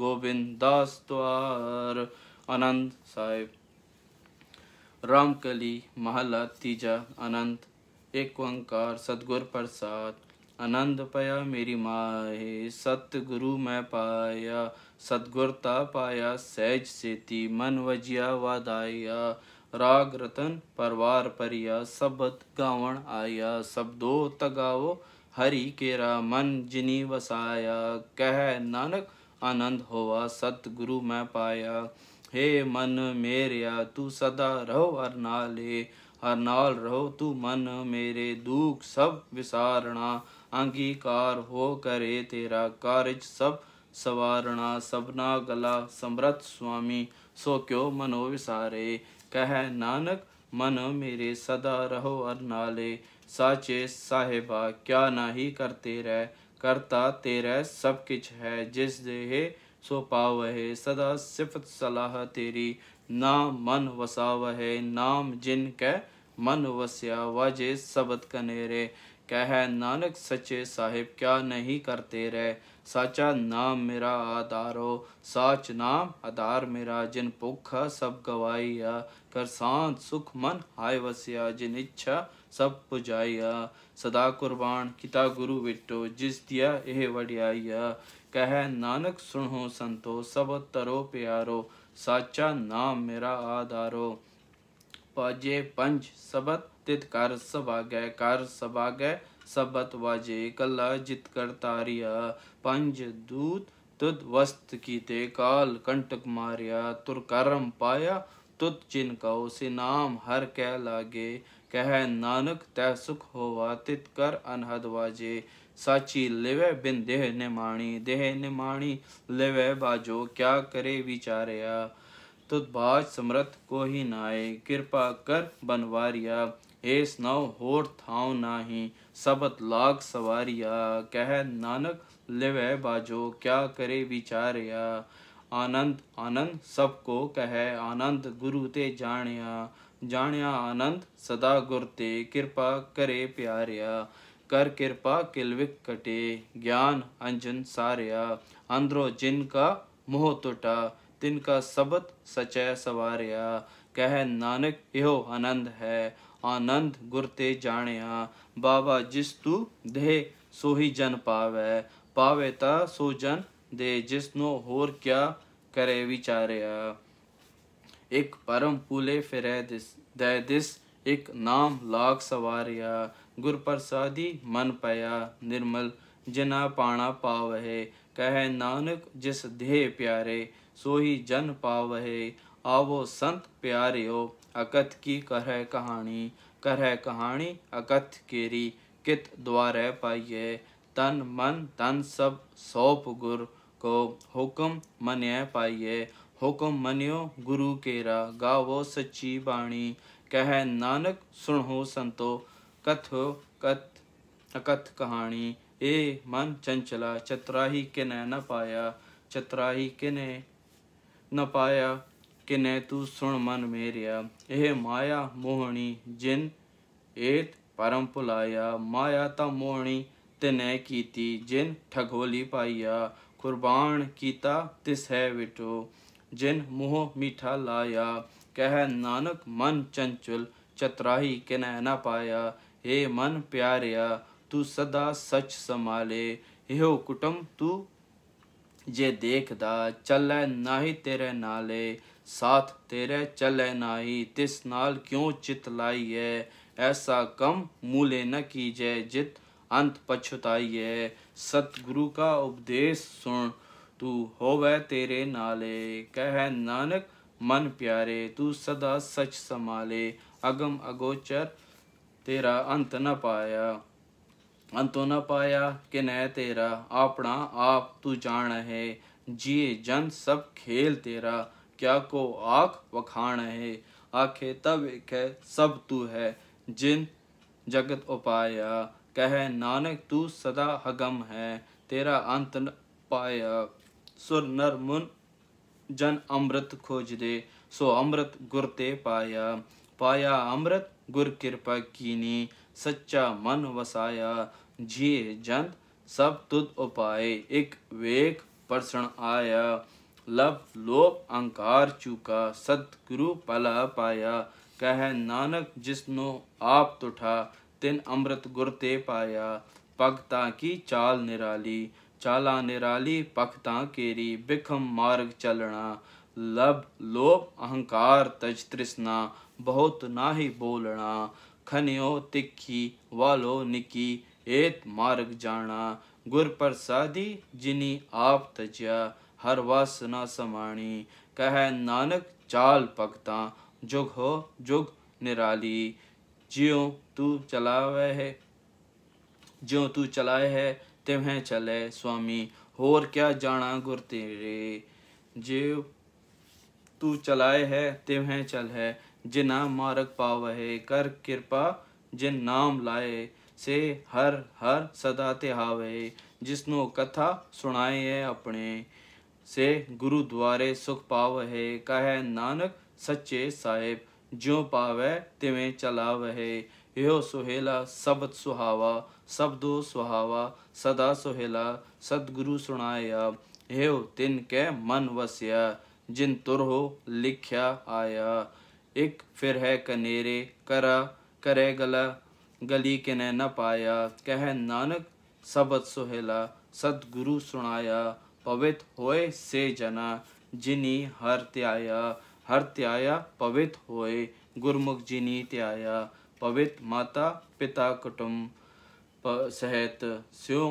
گوبند رام کلی محلہ تیجا آنند ایک ستگر پرساد آنند پایا میری ماں ست گرو میں پایا ستگرتا پایا سہج سیتی من وجیا و دایا راگ رتن پروار سبت گاون آیا سب دو تگاو ہری من جنی وسایا کہ نانک آنند ہوا ست گرو میں پایا ہے من میریا رہو ہر رہو ارنالے ہر نال رہو من میرے دکھ سب وسارنا انگیکار کار ہو کرے تیرا کارج سب سوارنا سبنا گلا سمرت سوامی سو کیوں منو وسارے کہہ نانک من میرے صدا رہو اور نالے ساچے صاحبہ کیا نہ ہی کرتے رہ کرتا تیرے سب کچھ ہے جس دے ہے سو سوپا ہے صدا صفت صلاح تیری نام من وساوہ نام جن کے من وسیا واجے سبت کنیرے کہہ نانک سچے صاحب کیا نہیں کرتے رہ ساچا نام میرا ہو ساچ نام آدار میرا جن پکھا سب گوائیا کر سانت سکھ من وسیا جن اچھا سب پجائیا صدا قربان کتا گرو وٹو جس دیا یہ وڈیائی کہہ نانک سنو سنتو سب ترو پیارو ساچا نام میرا پاجے پنج سب تر سباگ کر سباگ سبت واجے کلا جت کر تاریا پنج دوت تد وست کیتے کال کنٹک ماریا تر کرم پایا تد چن کو سی نام ہر کہہ لاگے کہہ نانک تہ سکھ ہوا تت کر انہد واجے ساچی لیوے بن دہ نمانی دہ نمانی لیوے باجو کیا کرے ویچاریا تد باج سمرت کو ہی نائے کرپا کر بنواریا ایس نو ہور تھاؤ نہ سبت لاکھ سواریا کہہ نانک باجو کیا کرے بیچاریا آنند آنند سب کو کہے آنند گرو تے جانیا جانیا آنند سدا گرتے کرپا کرے پیاریا کر کرپا کلوک کٹے گیان انجن ساریا اندرو جن کا موہ تن کا سبت سچے سواریا کہہ نانک یہو آنند ہے ਆਨੰਦ ਗੁਰ ਤੇ ਜਾਣਿਆ ਬਾਬਾ ਜਿਸ ਤੂ ਦੇ ਸੋਹੀ ਜਨ ਪਾਵੇ ਪਾਵੇ ਤਾਂ ਸੋ ਜਨ ਦੇ ਜਿਸ ਨੂੰ ਹੋਰ ਕਿਆ ਕਰੇ ਵਿਚਾਰਿਆ ਇੱਕ ਪਰਮ ਪੂਲੇ ਫਿਰੈ ਦਿਸ ਦੈ ਦਿਸ ਇੱਕ ਨਾਮ ਲਾਗ ਸਵਾਰਿਆ ਗੁਰ ਪ੍ਰਸਾਦੀ ਮਨ ਪਿਆ ਨਿਰਮਲ ਜਿਨਾ ਪਾਣਾ ਪਾਵਹਿ ਕਹਿ ਨਾਨਕ ਜਿਸ ਦੇਹ ਪਿਆਰੇ ਸੋਹੀ ਜਨ ਪਾਵਹਿ ਆਵੋ ਸੰਤ ਪਿਆਰਿਓ اکت کی کہانی کرہ کہانی اکت کیری کت دوارے پائیے تن من تن سب سوپ گر کو حکم منی پائیے حکم منیو گرو کیرا گاو سچی بانی کہہ نانک سنہو سنتو کت ہو کت اکت کہانی اے من چنچلا چتراہی کنے نہ پایا چتراہی کنے نہ پایا کنے تو سن من میریا ਇਹ ਮਾਇਆ ਮੋਹਣੀ ਜਿਨ ਏਤ ਪਰਮ ਭੁਲਾਇਆ ਮਾਇਆ ਤਾਂ ਮੋਹਣੀ ਤੇ ਕੀਤੀ ਜਿਨ ਠਗੋਲੀ ਪਾਈਆ ਕੁਰਬਾਨ ਕੀਤਾ ਤਿਸ ਹੈ ਵਿਟੋ ਜਿਨ ਮੋਹ ਮਿਠਾ ਲਾਇਆ ਕਹਿ ਨਾਨਕ ਮਨ ਚੰਚਲ ਚਤਰਾਹੀ ਕਿਨੈ ਨਾ ਪਾਇਆ ਏ ਮਨ ਪਿਆਰਿਆ ਤੂੰ ਸਦਾ ਸੱਚ ਸਮਾਲੇ ਇਹੋ ਕੁਟਮ ਤੂੰ ਜੇ ਦੇਖਦਾ ਚੱਲੈ ਨਾਹੀ ਤੇਰੇ ਨਾਲੇ ساتھ تیرے چلے نائی تس نال کیوں چت لائی ہے ایسا کم مولے نہ کیجے جت انت پچھتائی ہے ست گرو کا اپدیش سن تو تیرے نالے کہہ نانک من پیارے تو صدا سچ سمالے اگم اگوچر تیرا انت نہ پایا انتو نہ پایا کہ نہ تیرا اپنا آپ تو جان ہے جیے جن سب کھیل تیرا کیا کو آنکھ وکھا ہے آنکھے تب ایک ہے سب تو ہے جن جگت اپایا کہے نانک تو صدا حگم ہے تیرا انت پایا سر نر من جن امرت کھوج دے سو امرت گرتے پایا پایا امرت گر کرپا کینی سچا من وسایا جی جند سب تد اپائے ایک ویک پرسن آیا لب لوپ انکار چوکا ست گرو پلا پایا کہہ نانک جس آپ تن امرت گرتے پایا کی چال نرالی نرالی چالا کیری بکھم مارگ چلنا لب لوپ اہنکار تج ترسنا بہت ہی بولنا کھنیو تکھی والو نکی ایت مارگ جانا گر پرسادی جنی آپ تجیا ہر واس نہ سمانی کہہ نانک چال پکتا جگ ہو جگ نرالی جیوں تو چلاوے ہے جیوں تو چلائے ہے تمہیں چلے سوامی ہور کیا جانا گر تیرے جیو تو چلائے ہے تمہیں چل ہے جنا مارک پاوہے کر کرپا جن نام لائے سے ہر ہر صدا تہاوے جس نو کتھا سنائے اپنے سے گرو دوارے سکھ پاو ہے کہے نانک سچے صاحب جو پاوے تمہیں چلا وے ہیو سہیلا سبت سہاوا سب دو سہاوا سدا سہیلا ست گرو سنایا ہو تن کے من وسیا جن تر ہو لکھیا آیا اک پھر ہے کنیرے کرا کرے گلا گلی کے نہ پایا کہے نانک سبت سہیلا گرو سنایا پوت ہوئے سنا جینی ہر تیا ہر طیا پوت ہوئے گرمکھ جینی تیایا پوت ماتا پتا کٹ سہت سیوں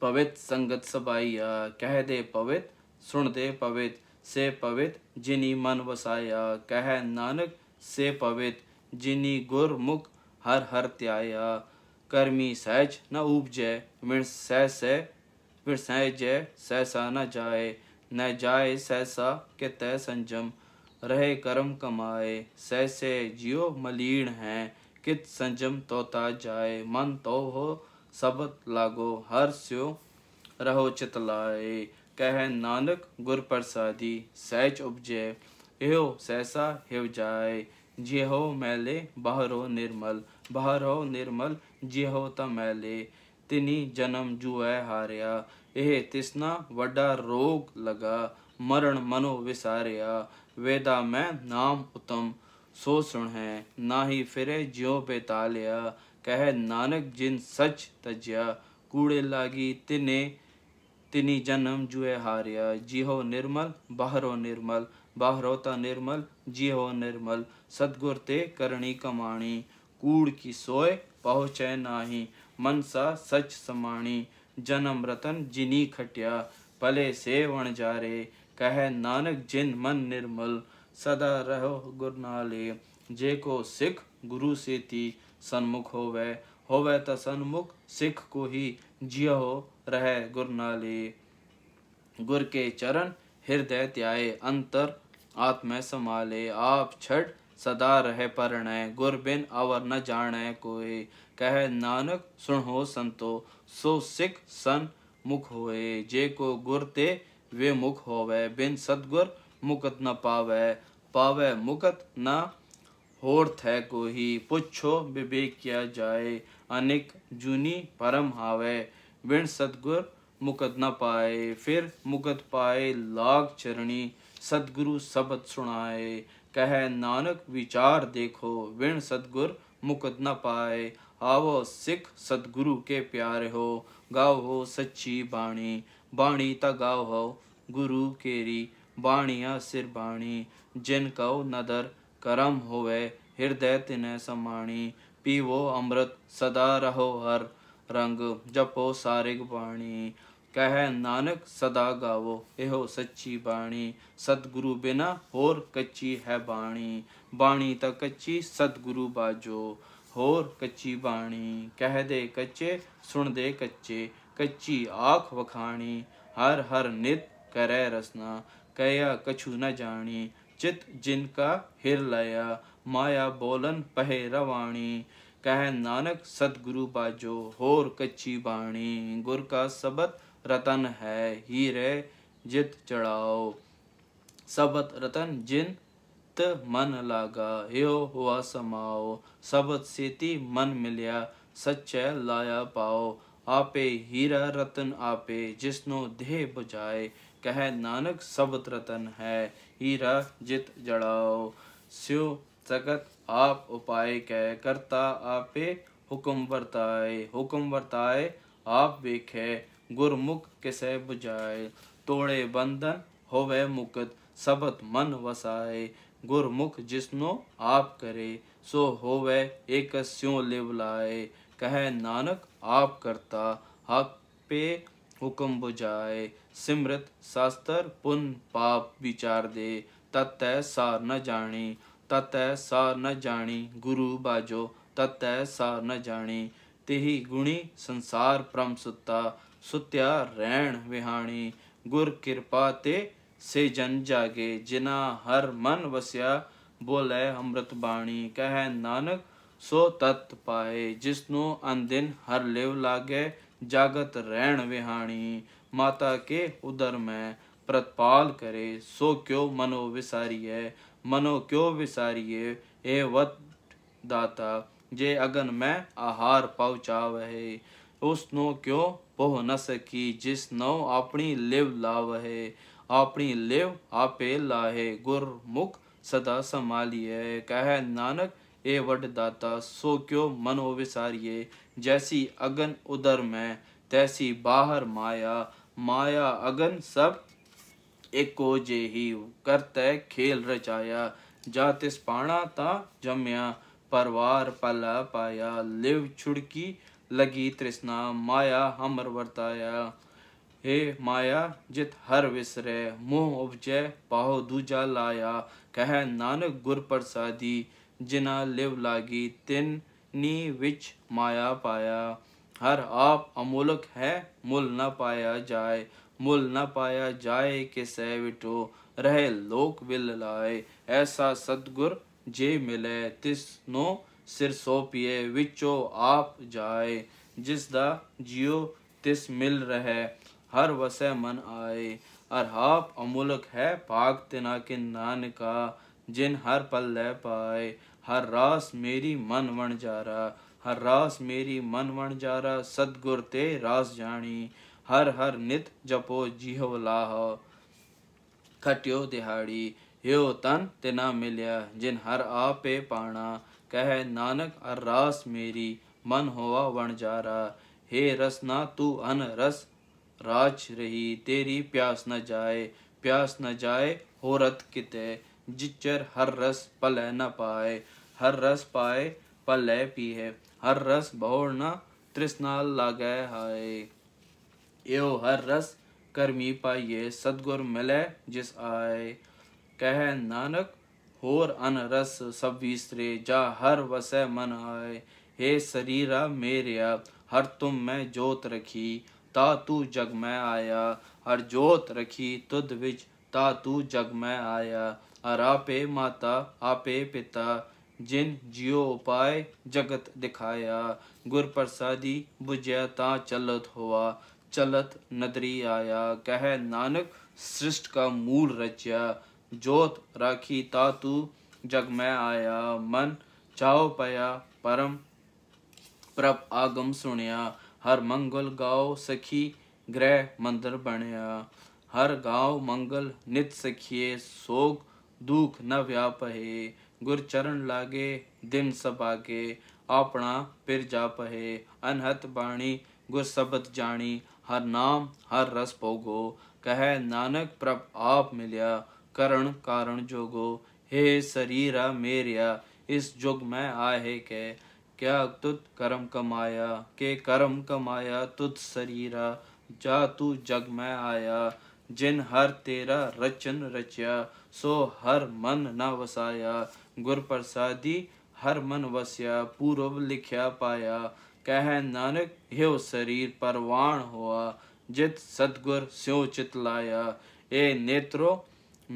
پوت سنگت سبھیا کہہ دے پویت سن دے پویت سوت جنی من وسایا کہ نانک سوت جنی گرمک ہر ہر طیا کر سہج نہ اوپج مہ س پھر سہ جے سہسا نہ جائے نہ جائے سہسا کہ تے سنجم رہے کرم کمائے سیسے جیو ملین ہیں کت سنجم توتا جائے من تو ہو سبت لاگو ہر سیو رہو چتلائے کہ نانک گر پرسادی سیچ اب جے ہو سہسا ہیو جائے جی ہو میلے بہرو نرمل بہرو نرمل جی ہو میلے تینی جنم جو ہاریہ یہ تیسنا وڈا روگ لگا مرن منوسا میں نام اتم سو سن نہانک جن سچ تجیا کواگی تین تین جنم جو ہاریہ جی ہومل باہرو نرمل باہروتا نرمل جی ہومل سدگر تے کرنی کمانی کوڑ کی سوئے پہچے نا من سا سچ سمانی جنم رتن جنی کٹیا پلے نانک جن من سدا رہے سنمکھ سنمکھ سکھ کو ہی جیا ہو رہ گرنالی گر کے چرن انتر آتم سمالے آپ چھڑ سدا رہے پرنے گر بن اور نہ جانے کوئے کہے نانک سن ہو سنتو سو سکھ سن مکھ ہوئے جے کو گر تے وے ہوئے ون صدگر مکت نہ پاوے پاوے مکت نہ کو ہی پچھو بے بے کیا جائے انک جونی پرم ہاوے بین صدگر مکت نہ پائے پھر مکت پائے لاگ چرنی صدگرو سبت سنائے کہے نانک ویچار دیکھو بن مکت نہ پائے ਆਵੋ ਸਿੱਖ ਸਤਗੁਰੂ ਕੇ ਪਿਆਰੇ ਹੋ ਗਾਓ ਹੋ ਸੱਚੀ ਬਾਣੀ ਬਾਣੀ ਤਾਂ ਗਾਓ ਹੋ ਗੁਰੂ ਕੇਰੀ ਬਾਣੀਆ ਸਿਰ ਬਾਣੀ ਜਿਨ ਕਉ ਨਦਰ ਕਰਮ ਹੋਵੇ ਹਿਰਦੈ ਤਿਨੈ ਸਮਾਣੀ ਪੀਵੋ ਅੰਮ੍ਰਿਤ ਸਦਾ ਰਹੋ ਹਰ ਰੰਗ ਜਪੋ ਸਾਰਿਗ ਬਾਣੀ ਕਹਿ ਨਾਨਕ ਸਦਾ ਗਾਵੋ ਇਹੋ ਸੱਚੀ ਬਾਣੀ ਸਤਗੁਰੂ ਬਿਨਾ ਹੋਰ ਕੱਚੀ ਹੈ ਬਾਣੀ ਬਾਣੀ ਤਾਂ ਕੱਚੀ ਸਤਗੁਰੂ ਬਾਜੋ ہو کچی با کہ کچے سن دے کچے کچی آخ وکھانی ہر ہر ند کرے رسنا کیا کچھ نہ جانی چت جن کا ہر لیا مایا بولن پہ روای کہ نانک ست گرو باجو ہور کچی با گر کا سبت رتن ہے ہی رے جت چڑھاؤ سبت رتن جن من لاگا یو ہوا سماؤ سبت سیتی من ملیا سچ لایا پاؤ آپ ہیرا رتن آپ جسنو دے بجائے کہ نانک سبت رتن ہے ہیرا جیت جڑا سیو تکت آپ افا کہ کرتا آپے حکم برتا حکم ورتا آپ ویک گرمک کسے بجائے توڑے بندن ہوکت سبت من وسائے گرمخ جسنو آپ کرے سو ہووے ایک سیوں ہوئے کہے نانک آپ کرتا حق پہ حکم بجائے سمرت ساستر پن پاپ بچار دے تت سار جانی تت سار جانی گرو باجو تت سا نہ جانی تہی گنی سنسار پرم ستا ستیا رحانی گر کرپا ت ਸੇ ਜਨ ਜਾਗੇ ਜਿਨਾ ਹਰ ਮਨ ਵਸਿਆ ਬੋਲੇ ਅੰਮ੍ਰਿਤ ਬਾਣੀ ਕਹੈ ਨਾਨਕ ਸੋ ਤਤ ਪਾਏ ਜਿਸ ਨੂੰ ਅੰਦਿਨ ਹਰ ਲਿਵ ਲਾਗੇ ਜਾਗਤ ਰਹਿਣ ਵਿਹਾਣੀ ਮਾਤਾ ਕੇ ਉਦਰ ਮੈਂ ਪ੍ਰਤਪਾਲ ਕਰੇ ਸੋ ਕਿਉ ਮਨੋ ਵਿਸਾਰੀਐ ਮਨੋ ਕਿਉ ਵਿਸਾਰੀਏ ਏ ਵਤ ਦਾਤਾ ਜੇ ਅਗਨ ਮੈਂ ਆਹਾਰ ਪਹੁੰਚਾਵਹਿ ਉਸ ਨੂੰ ਕਿਉ ਪਹੁ ਨ ਸਕੀ ਜਿਸ ਨੋ ਆਪਣੀ ਲਿਵ ਲਾਵਹਿ اپنی لو آپ لاہے داتا سو کیو منو وساریے جیسی اگن ادھر میں تیسی باہر مایا مایا اگن سب ایک ہی کرتے کھیل رچایا جا تا جمیا پروار پلا پایا لیو چھڑکی لگی ترسنا مایا ہمر ورتایا हे माया ہے مایا جت ہر وسرے موہ ابجے پاو دا لایا کہ نانک گر پرساد جنا لاگی تین نی وایا پایا ہر آپ امولک ہے مل نہ پایا جائے مل نہ پایا جائے کہ سہ وٹو رہے لوک ول لائے ایسا ستگ جے ملے تسن سر سوپیے جائے جس کا جیو تس مل رہے ہر وسے من آئے اور ہاپ املک ہے پاک تنا کن کا جن ہر پل لے پائے ہر راس میری من ون جارا ہر راس میری من ون جارا ستگر تے راس جانی ہر ہر نت جپو جیہو لاہ کھٹیو دہاڑی ہیو تن تنا ملیا جن ہر آپے پانا کہے نانک ہر راس میری من ہوا ون جارا ہے رسنا تو ان رس راج رہی تیری پیاس نہ جائے پیاس نہ جائے ہو رت جچر ہر رس پلے نہ پائے ہر رس پائے پلے ہے ہر رس بہوڑ نہ ہائے ایو ہر رس کرمی پائیے سدگر ملے جس آئے کہے نانک ہور ان رس سب ویسرے جا ہر وسے من آئے ہے سریرہ میریا ہر تم میں جوت رکھی تا تگ میا اور جوت رکھی تد تا تگم آیا اور آپ ماتا آپے پتا جن جیوپائے جگت دکھایا گر پرسادی بجیا تا چلت ہوا چلت ندری آیا کہ نانک سرشٹ کا موڑ رچیا جوت راکھی تا تگم آیا من چاؤ پیا پرم پرگم سنیا ہر منگل گاؤ سکھی گرہ مندر بنیا ہر گاؤ منگل نت سکھیے سوگ دکھ نہ ویاپہے گر چرن لاگے دن سب آگے اپنا پھر جا پہے انہت بانی گر سبت جانی ہر نام ہر رس پوگو کہے نانک آپ ملیا کرن کارن جوگو ہے سریرا میریا اس جگ میں آئے کہ کیا کرم کمایا کہ کرم کمایا سریرا جا جگ میں آیا جن ہر تیرا رچن رچیا سو ہر من نہ وسایا گر پرسادی ہر من وسیا پورب لکھیا پایا کہہ نانک ہیو سریر پروان ہوا جت صدگر سیو چتلایا اے نیترو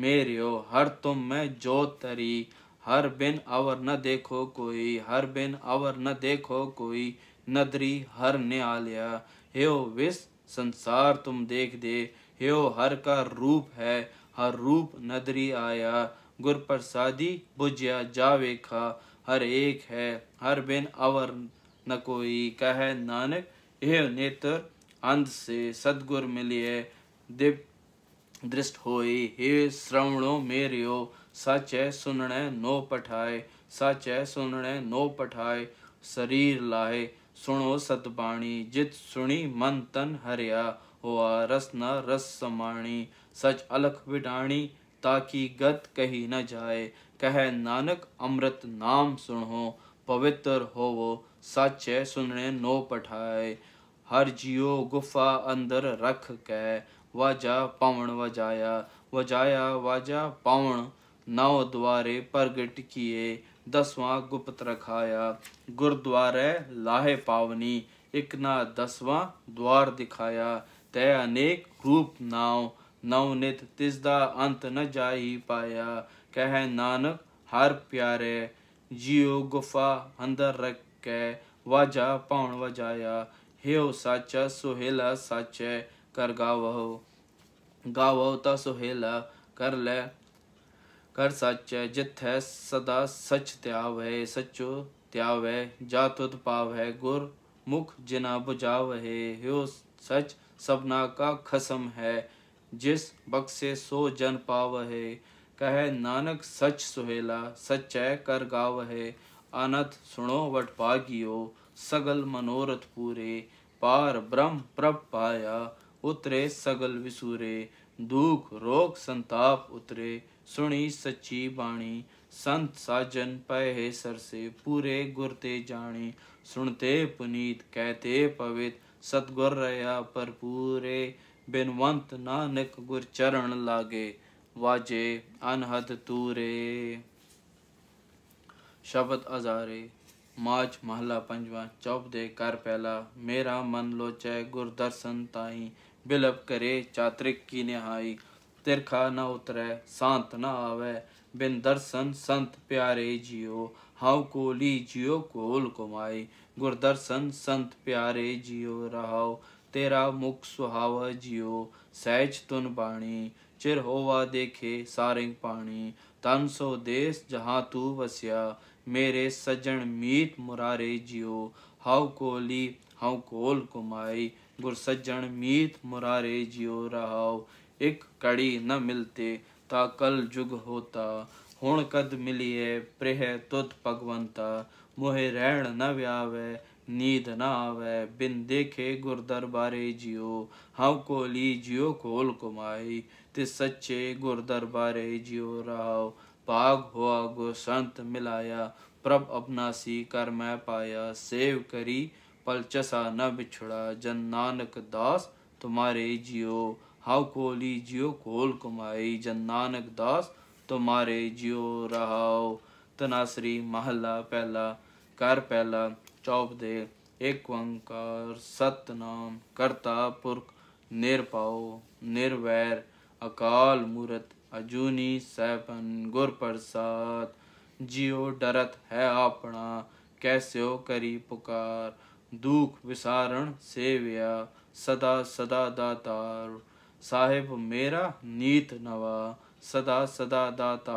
میریو ہر تم میں جو تری ہر بن اور نہ دیکھو کوئی ہر بن اور نہ دیکھو کوئی ندری ہر نے آلیا سنسار تم دیکھ دے ہیو ہر کا روپ ہے ہر روپ ندری آیا گر پرسادی بجیا جا کھا ہر ایک ہے ہر بن اور نہ کوئی کہے نانک نیتر اند سے ملیے دب درست ہوئی ہے سرونوں میرو سچ ہے سو پٹھائے سچ ہے سو پٹھائے شریر لائے سنو ستبا جت سنی من تن ہریا ہوا رس ن رس سم سچ الکھ بڈانی تاکہ گت کہی نہ جائے کہہ نانک امرت نام سنو پوتر ہو وہ سچ ہے سن نو پٹھائے ہر جیو گفا اندر رکھ کہ واجا پاؤن وجایا وجایا واجا پاؤن نو دوارے پرگٹ کیے دسواں گپت رکھایا گردوارے لاہے پاونی ایک نا دسواں دوار دکھایا تے انیک روپ نو نو نیت تجدہ انت نہ جا ہی پایا کہے نانک ہر پیارے جیو گفا اندر رکھ کے واجا پاؤن وجایا ہیو سوہیل سہیلا ہے کر گا و تا سہیلا کر لے ہر سچ ہے جیت ہے سدا سچ تیا سچو تا تاو گر مخ جنا ہو سچ سبنا کا کسم ہے نانک سچ سہیلا سچ ہے کر گاو ہے انت سنو وٹ پاگیو سگل منورتھ پورے پار بر پریا اترے سگل وسورے دکھ روک سنتاپ اترے سنی سچیت ساجن پہ سرسے پورے گرتے جانی سنتے پنیر پبت ست گر رہا پر پورے بنوت نانک گرچر واجے انہد تورے شبد ازارے ماچ محلہ پنجا چوب در پہلا میرا من لوچ گردرسن تع بلب کرے چاطرک کی نائی ترخا نہ اترے سانت نہ آو برسنت پیارے جیو ہوں کولی جیو کول کمائی گردرسن سنت پیارے جیو رہاؤ تیرا مکھ سہاو جیو سہج تون بانی چر ہو وا دے سار پانی تن سو دیس جہاں تو بسیا میرے سجن میت مرارے جیو ہوں کولی ہؤ کول کمائی گر سجن میت مرارے جیو راہو کڑی نہ ملتے تا کل جگ ہوتا ہوں کد مل ہے پرہ تگوتا مہے رہ نید نہ آو بن دیکھے گر در بارے جیو ہم کو لی جیو کھول کمائی تی سچے گر در بارے جیو راہ پاگ ہوا گرسنت ملایا پرب اپنا سی کر میں پایا سیو کری پلچسا نہ بچھڑا جن نانک داس تمہارے جیو ہا کولی جیو کھول کمائی جن نانک داس تمہارے جیو رو تناسری محلہ پہلا کر پہلا دے ایک ونکار ست نام کرتا پرک پورک نر ویر اکال مورت اجونی سیپن گر پرسات جیو ڈرت ہے اپنا کیسے ہو کری پکار دکھ وسارن سیویا ودا سدا داتار صاحب میرا نیت نوا سدا سدا دات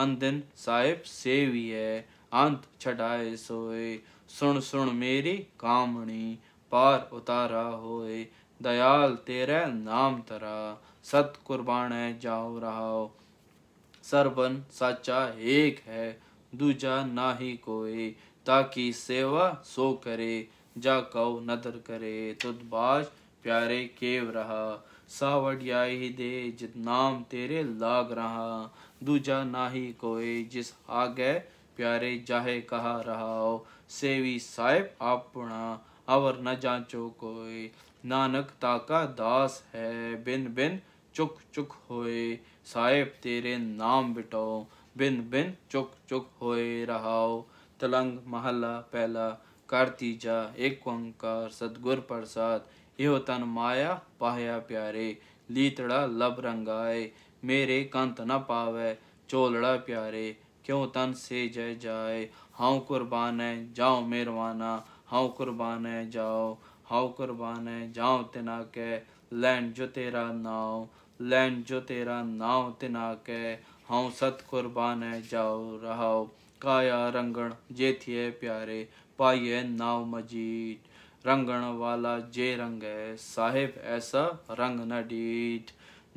ان دن صاحب سیوی ہے انت چھڑائے سوئے سن سن میری کامنی پار اتارا ہوئے دیال تیرے نام ترا ست قربان جاؤ رہاو سربن سچا ایک ہے دوجا نہ ہی کوئے تاکہ سیوا سو کرے جا کو ندر کرے باش پیارے کیو رہا ساوڑ یا ہی دے جت نام تیرے لاغ رہا دو جا نہ ہی کوئی جس آگے پیارے جاہے کہا رہا ہو سیوی سائب آپ پڑھا آور نہ جانچو کوئی نانک تاکا داس ہے بن بن چک چک ہوئے سائب تیرے نام بٹو بن بن چک چک ہوئے رہا ہو تلنگ محلہ پہلا کارتی جا ایک ونکار صدگر پر ساتھ ਇਹ ਤਨ ਮਾਇਆ ਪਾਹਿਆ ਪਿਆਰੇ ਲੀਤੜਾ ਲਬ ਰੰਗਾਏ ਮੇਰੇ ਕੰਤ ਨਾ ਪਾਵੇ ਚੋਲੜਾ ਪਿਆਰੇ ਕਿਉ ਤਨ ਸੇ ਜੈ ਜਾਏ ਹਉ ਕੁਰਬਾਨ ਹੈ ਜਾਉ ਮਿਹਰਵਾਨਾ ਹਉ ਕੁਰਬਾਨ ਹੈ ਜਾਉ ਹਉ ਕੁਰਬਾਨ ਹੈ ਜਾਉ ਤਿਨਾ ਕੈ ਲੈਣ ਜੋ ਤੇਰਾ ਨਾਮ ਲੈਣ ਜੋ ਤੇਰਾ ਨਾਮ ਤਿਨਾ ਕੈ ਹਉ ਸਤ ਕੁਰਬਾਨ ਹੈ ਜਾਉ ਰਹਾਉ ਕਾਇਆ ਰੰਗਣ ਜੇਥੀਏ ਪਿਆਰੇ ਪਾਈਏ ਨਾਮ ਮਜੀਦ رنگن والا جے رنگ ہے صاحب ایسا رنگ نہ ڈیٹ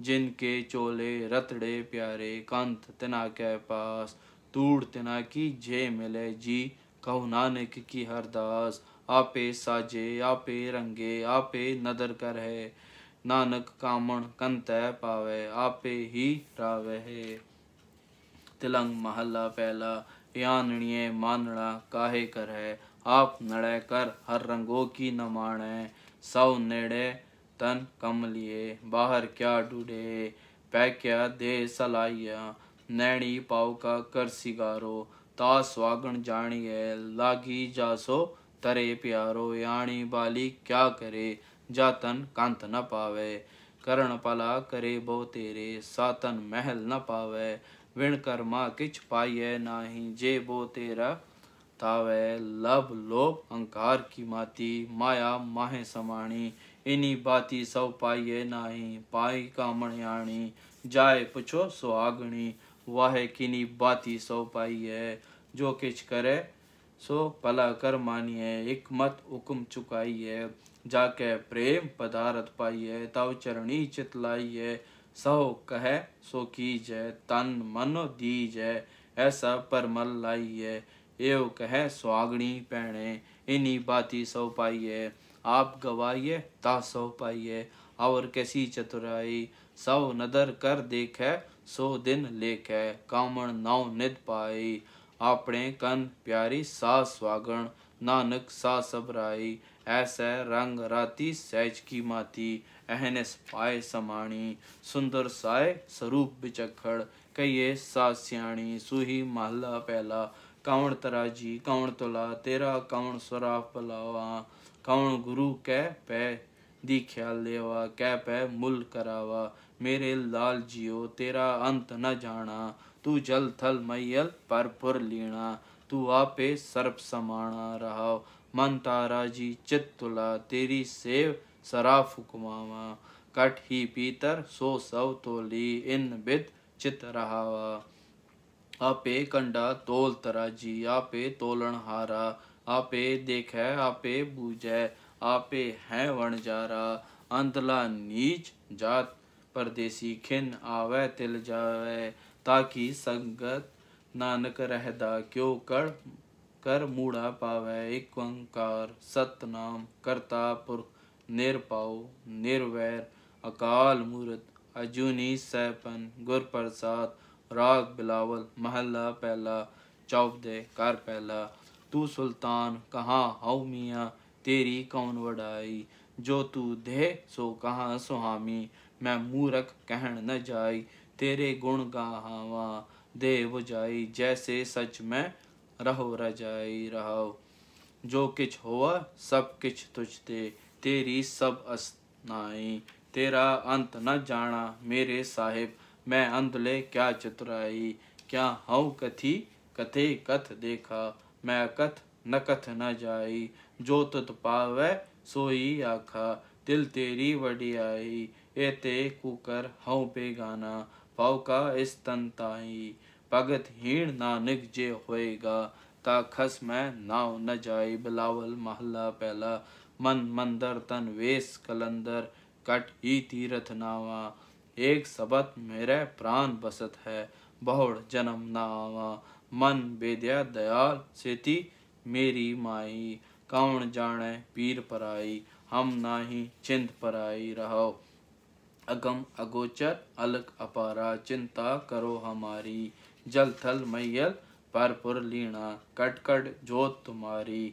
جن کے چولے رتڑے پیارے کانت تنا کے پاس توڑ تنا کی جے ملے جی کہو نانک کی ہر داس آپے ساجے آپے رنگے آپے ندر کر ہے نانک کامن کنت پاوے آپے ہی راوے ہے تلنگ محلہ پہلا یا ماننا کاہے کر ہے آپ نڑے کر ہر رنگوں کی نمان ہے سو نیڑے تن کم لیے باہر کیا ڈوڑے پہ کیا دے سلائیں نینی پاؤ کا کر سگارو تا سواگن جانیے ہے لاگی جاسو ترے پیارو یانی بالی کیا کرے جاتن کانت نہ پاوے کرن پلا کرے بو تیرے ساتن محل نہ پاوے ون کرما کچھ پائیے نہ ہی جے بو تیرا تاوے لب لوب انکار کی ماتی مایا ماہ سمانی انی باتی سو پائیے ناہی پائی کا آنی جائے پچھو سو آگنی واہ کنی باتی سو پائیے جو کچھ کرے سو پلا کر مانیے حکمت حکم چکائیے جا کے پریم پدارت پائیے تاو چرنی چتلائیے سو کہے سو کیجے تن منو دیجے ایسا پر مل لائیے او کہے سواگنی پہنے انہی باتی سو پائیے آپ گوائیے تا سو پائیے اور کیسی چترائی سو ندر کر دیکھے سو دن لے کے نو ند پائی اپنے کن پیاری سا سواگن نانک سا سبرائی ایسے رنگ راتی سیج کی ماتی اہنس پائے سمانی سندر سائے سروپ بچکھڑ کئیے سا سیانی سوہی محلہ پہلا کون تراجی جی کون تلا تیرا کون سراف پلاوا کون گرو کہہ دی خیال لےوا کہہ پہ مل کراوا میرے لال جیو تیرا انت نہ جانا تو جل تھل میل پر پر لینا تو آپ سرپ سمانا رہا من تارا جی چت تلا تیری سیو سراف حکماواں کٹ ہی پیتر سو سو تولی ان بد چت رہاوا آپے کنڈا تول ترا جی آپے تولن ہارا آپے دیکھے آپے بوجھے آپے ہیں ون جارا اندلا نیچ جات پردیسی کھن آوے تل جاوے تاکہ سنگت نانک رہ دا کیوں کر کر موڑا پاوے ایک ونکار ست نام کرتا نیر پاؤ نیر ویر اکال مورت اجونی سیپن گر پرساد راگ بلاول محلہ پہلا چوپ دے کر پہلا تو سلطان کہاں ہاؤ میاں تیری کون وڈائی جو تو دے سو کہاں سہامی میں مورک کہن نہ جائی تیرے گن گاہاں دے بجائی جیسے سچ میں رہو رجائی رہو جو کچھ ہوا سب کچھ تجھ دے تیری سب اسنائی تیرا انت نہ جانا میرے صاحب میں ادلے کیا چترائی کیا ہوں کتھی کتے کت دیکھا می کت نقت نہ جائی جوت پاو سوئی آخا دل تری وڈی آئی اے کرانا پاؤکا اس تن تعی بگت ہی نانگ جے ہوئے گا تاخ مؤ نہ جائی بلاو محلہ پہلا من مندر تن ویس کلندر کٹ ہی تیارتھ ناواں ایک سبت میرے پران بست ہے بہوڑ جنم من دیال سیتی میری مائی کون جانے پیر پرائی ہم چند رہو اگم اگوچر الک اپارا چنتا کرو ہماری جل تھل میل پر پر لینا کٹ کٹ جوت تمہاری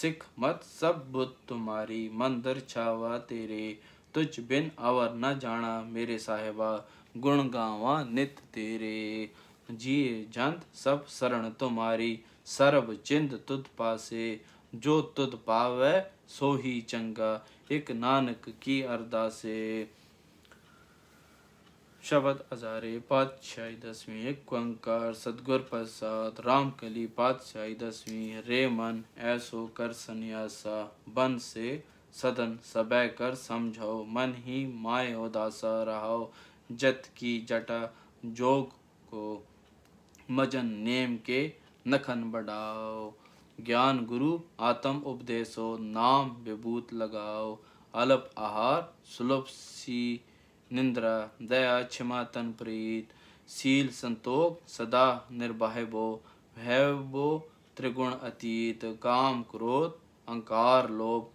سکھ مت سب بت تمہاری مندر چھاوا تیرے تجھ بن اور نہ جانا میرے صاحبہ گن گاواں نت تیرے جیے جند سب سرن تمہاری سرب چند تد پاسے جو تد پاوے سو ہی چنگا ایک نانک کی اردا سے شبد ازارے پادشاہی دسویں ایک کنکار صدگر پرساد رام کلی پادشاہی دسویں رے من ایسو کر سنیاسا بن سے سدن سبے کر سمجھ من ہی مائے اداسا رہو جت کی جٹا جوگ کو مجن نیم کے نکھن بڑھاؤ گیان گرو آتم اپدیسو نام ببوت لگاؤ الپ آہار سلپ سی نندرا دیا چھما تن پریت سیل سنتوک سدا نبہ بو ترگن اتیت کام کروت انکار لوگ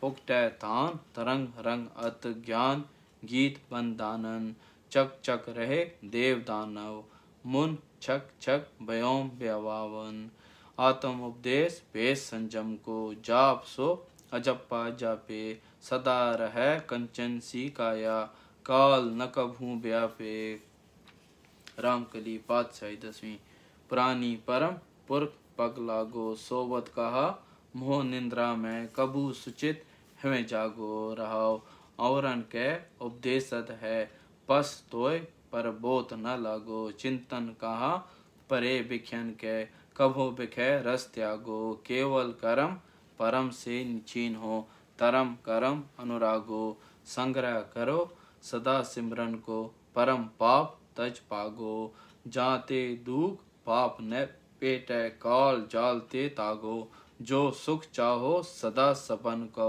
تان تر ات گیان گیت بندانن چک چک رہے دیو دانو من چکن آتمپیش سنجم کو جاپ سو اجپا جا پے سدار ہے کنچن سی کا یا کال نکبے رام کلی پادشا دسویں پرانی پرم پور پگلا گو سوبت کہا موہن میں کبو سوچ جاگو کہا پرے بکھن کے کبھو بکھے رس کیول کرم انوراگو سنگرہ کرو سدا سمرن کو پرم پاپ تج پاگو جانتے دوکھ پاپ نے پیٹے کال جالتے تاگو جو سکھ چاہو سدا سپن کو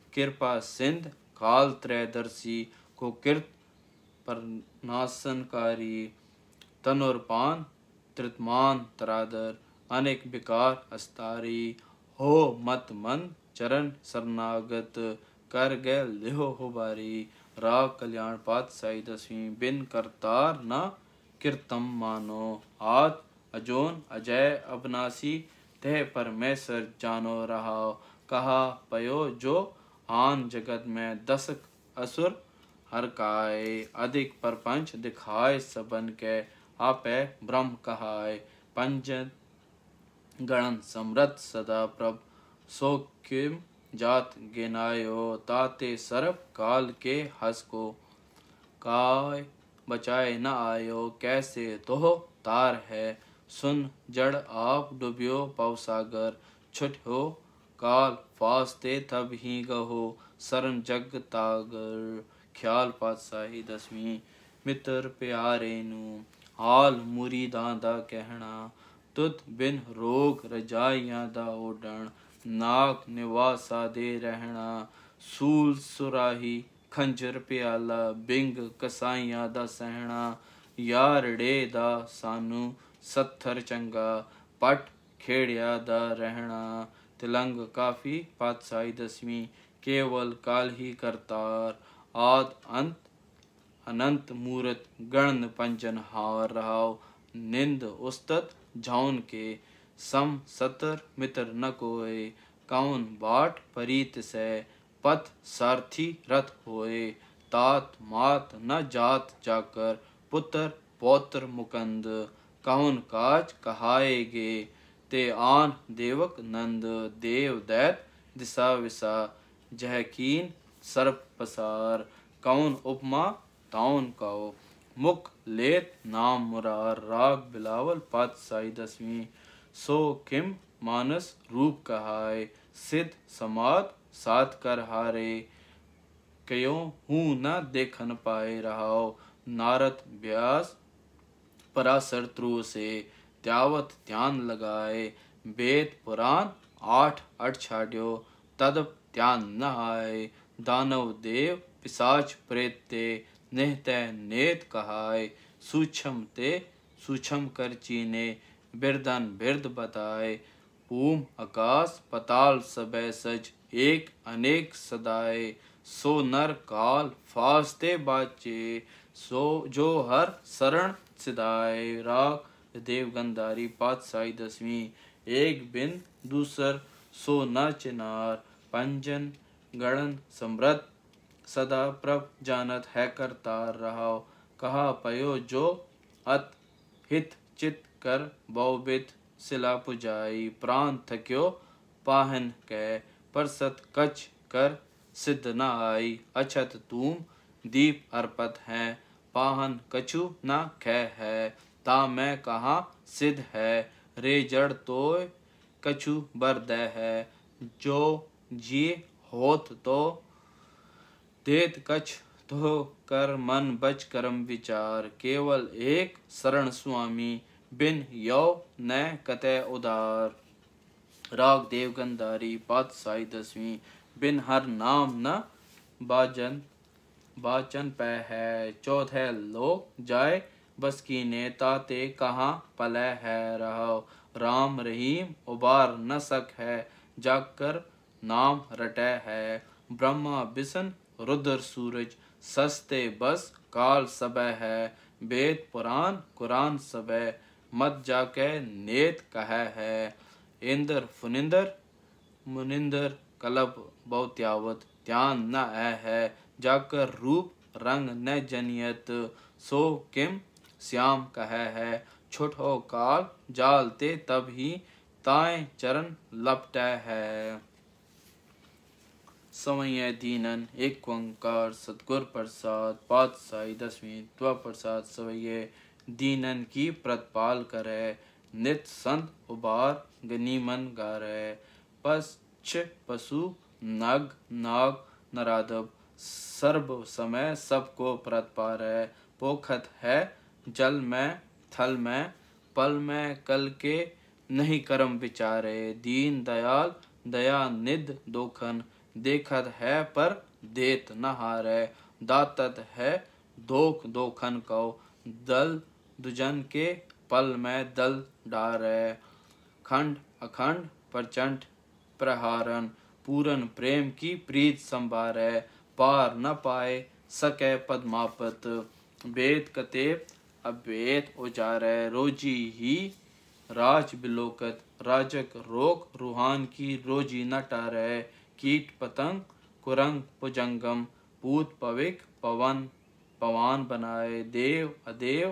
کرپا سندھ کال ترے درسی کو کرت پر ناسن کاری تن اور پان ترتمان ترادر انک بکار استاری ہو مت من چرن سرناگت کر گے لہو ہو باری را کلیان پات سائی دسویں بن کرتار نہ کرتم مانو آت اجون اجائے ابناسی تہ پر میسر جانو رہا کہا پیو جو کرتا آن جگت میں دسک اسر ہر کائے ادھک پر پنچ دکھائے سبن کے آپ کہائے گڑن بر کہمردا پر سوک جات گن تاتے سرب کال کے ہس کو کائے بچائے نہ آئیو کیسے توہ تار ہے سن جڑ آپ ڈبیو پو ساگر چھٹ ہو ਕਾਲ ਫਾਸਤੇ ਤਬ ਹੀ ਗਹੋ ਸਰਨ ਜਗ ਤਾਗਰ ਖਿਆਲ ਪਾਤਸ਼ਾਹੀ ਦਸਵੀਂ ਮਿੱਤਰ ਪਿਆਰੇ ਨੂੰ ਹਾਲ ਮੁਰੀਦਾਂ ਦਾ ਕਹਿਣਾ ਤੁਤ ਬਿਨ ਰੋਗ ਰਜਾਈਆਂ ਦਾ ਓਡਣ ਨਾਕ ਨਿਵਾਸਾ ਦੇ ਰਹਿਣਾ ਸੂਲ ਸੁਰਾਹੀ ਖੰਜਰ ਪਿਆਲਾ ਬਿੰਗ ਕਸਾਈਆਂ ਦਾ ਸਹਿਣਾ ਯਾਰੜੇ ਦਾ ਸਾਨੂੰ ਸੱਥਰ ਚੰਗਾ ਪਟ ਖੇੜਿਆ ਦਾ ਰਹਿਣਾ تلنگ کافی دسمی دسویں کال ہی کرتار آد انت اننت مورت گن ہار نند جھون کے سم ستر متر کوئے کون باٹ پریت سے پت سارتھی رت ہوئے تات مات نہ جات جا کر پتر پوتر مکند کون کاج کہائے گے آن دیوک نند دیو دید دساسا جہار سو کم مانس روپ کہا سماد سات کر ہارے کوں ہوں نہ دیکھن پائے رہو نارت وس پارا شترو سے لگائے بیت پران آٹھ اٹھ دھیان نہ نہائے دانو دیو پساچ پریت تے نیت کہائے سوچھم تے سوچھم کر چینے بردن برد بتائے پوم اکاس پتال سبے سج ایک انیک صدائے سو نر کال فاستے باچے سو جو ہر سرن صدائے راک دیونداری پادشاہی دسویں ایک بن دوسر سونا چنار پنجن گڑن سمرت سدا جانت ہے کہا پیو جو ات ہت چت کر بوبت سلا پجائی پران تھکیو پاہن کہ پرست کچھ کر سدھ نہ آئی اچھت توم دیپ ارپت ہے پاہن کچھو نہ کھے ہے تا میں کہاں صد ہے رے جڑ تو کچھو بردے ہے جو جی ہوت تو دیت کچھ تو کر من بچ کرم وچار کیول ایک سرن سوامی بن یو نے کتے ادار راگ دیو گنداری پات سائی دسویں بن ہر نام نہ باجن باچن پہ ہے چوتھے لوگ جائے بس کی نیتا تے کہاں پلے ہے رہو رام رحیم ابار نسک ہے جاگ کر نام رٹے ہے برہما بسن ردر سورج سستے بس کال سبے ہے بیت پران قرآن سبے مت جا کے نیت کہے ہے اندر فنندر منندر کلب بہتیاوت دھیان نہ اے ہے جا کر روپ رنگ نہ جنیت سو کم سیام کہے ہے چھٹ کال جالتے تب ہی تائیں چرن لپٹے ہے سمیہ دینن ایک ونکار صدگر پرساد پات سائی دسویں توا پرساد سوئے دینن کی پرتپال کرے نت سنت ابار گنیمن گارے پس چھ پسو نگ ناگ نرادب سرب سمے سب کو پرت پا رہے پوکھت ہے جل میں تھل میں پل میں کل کے نہیں کرم بچارے دین دیال دیا ند دوکھن دیکھت ہے پر دیت داتت ہے دوکھن کو دل دجن کے پل میں دل ڈارے کھنڈ اکھنڈ پرچنٹ پرہارن پورن پریم کی پریت سنبھارے پار نہ پائے سکے پدماپت ویت کتیب ابیت اجارہ روجی ہی راج بلوکت راجک روک روحان کی روجی نٹا رہے کیٹ پتنگ کرنگ پجنگم پوت پوک پون پوان بنائے دیو ادیو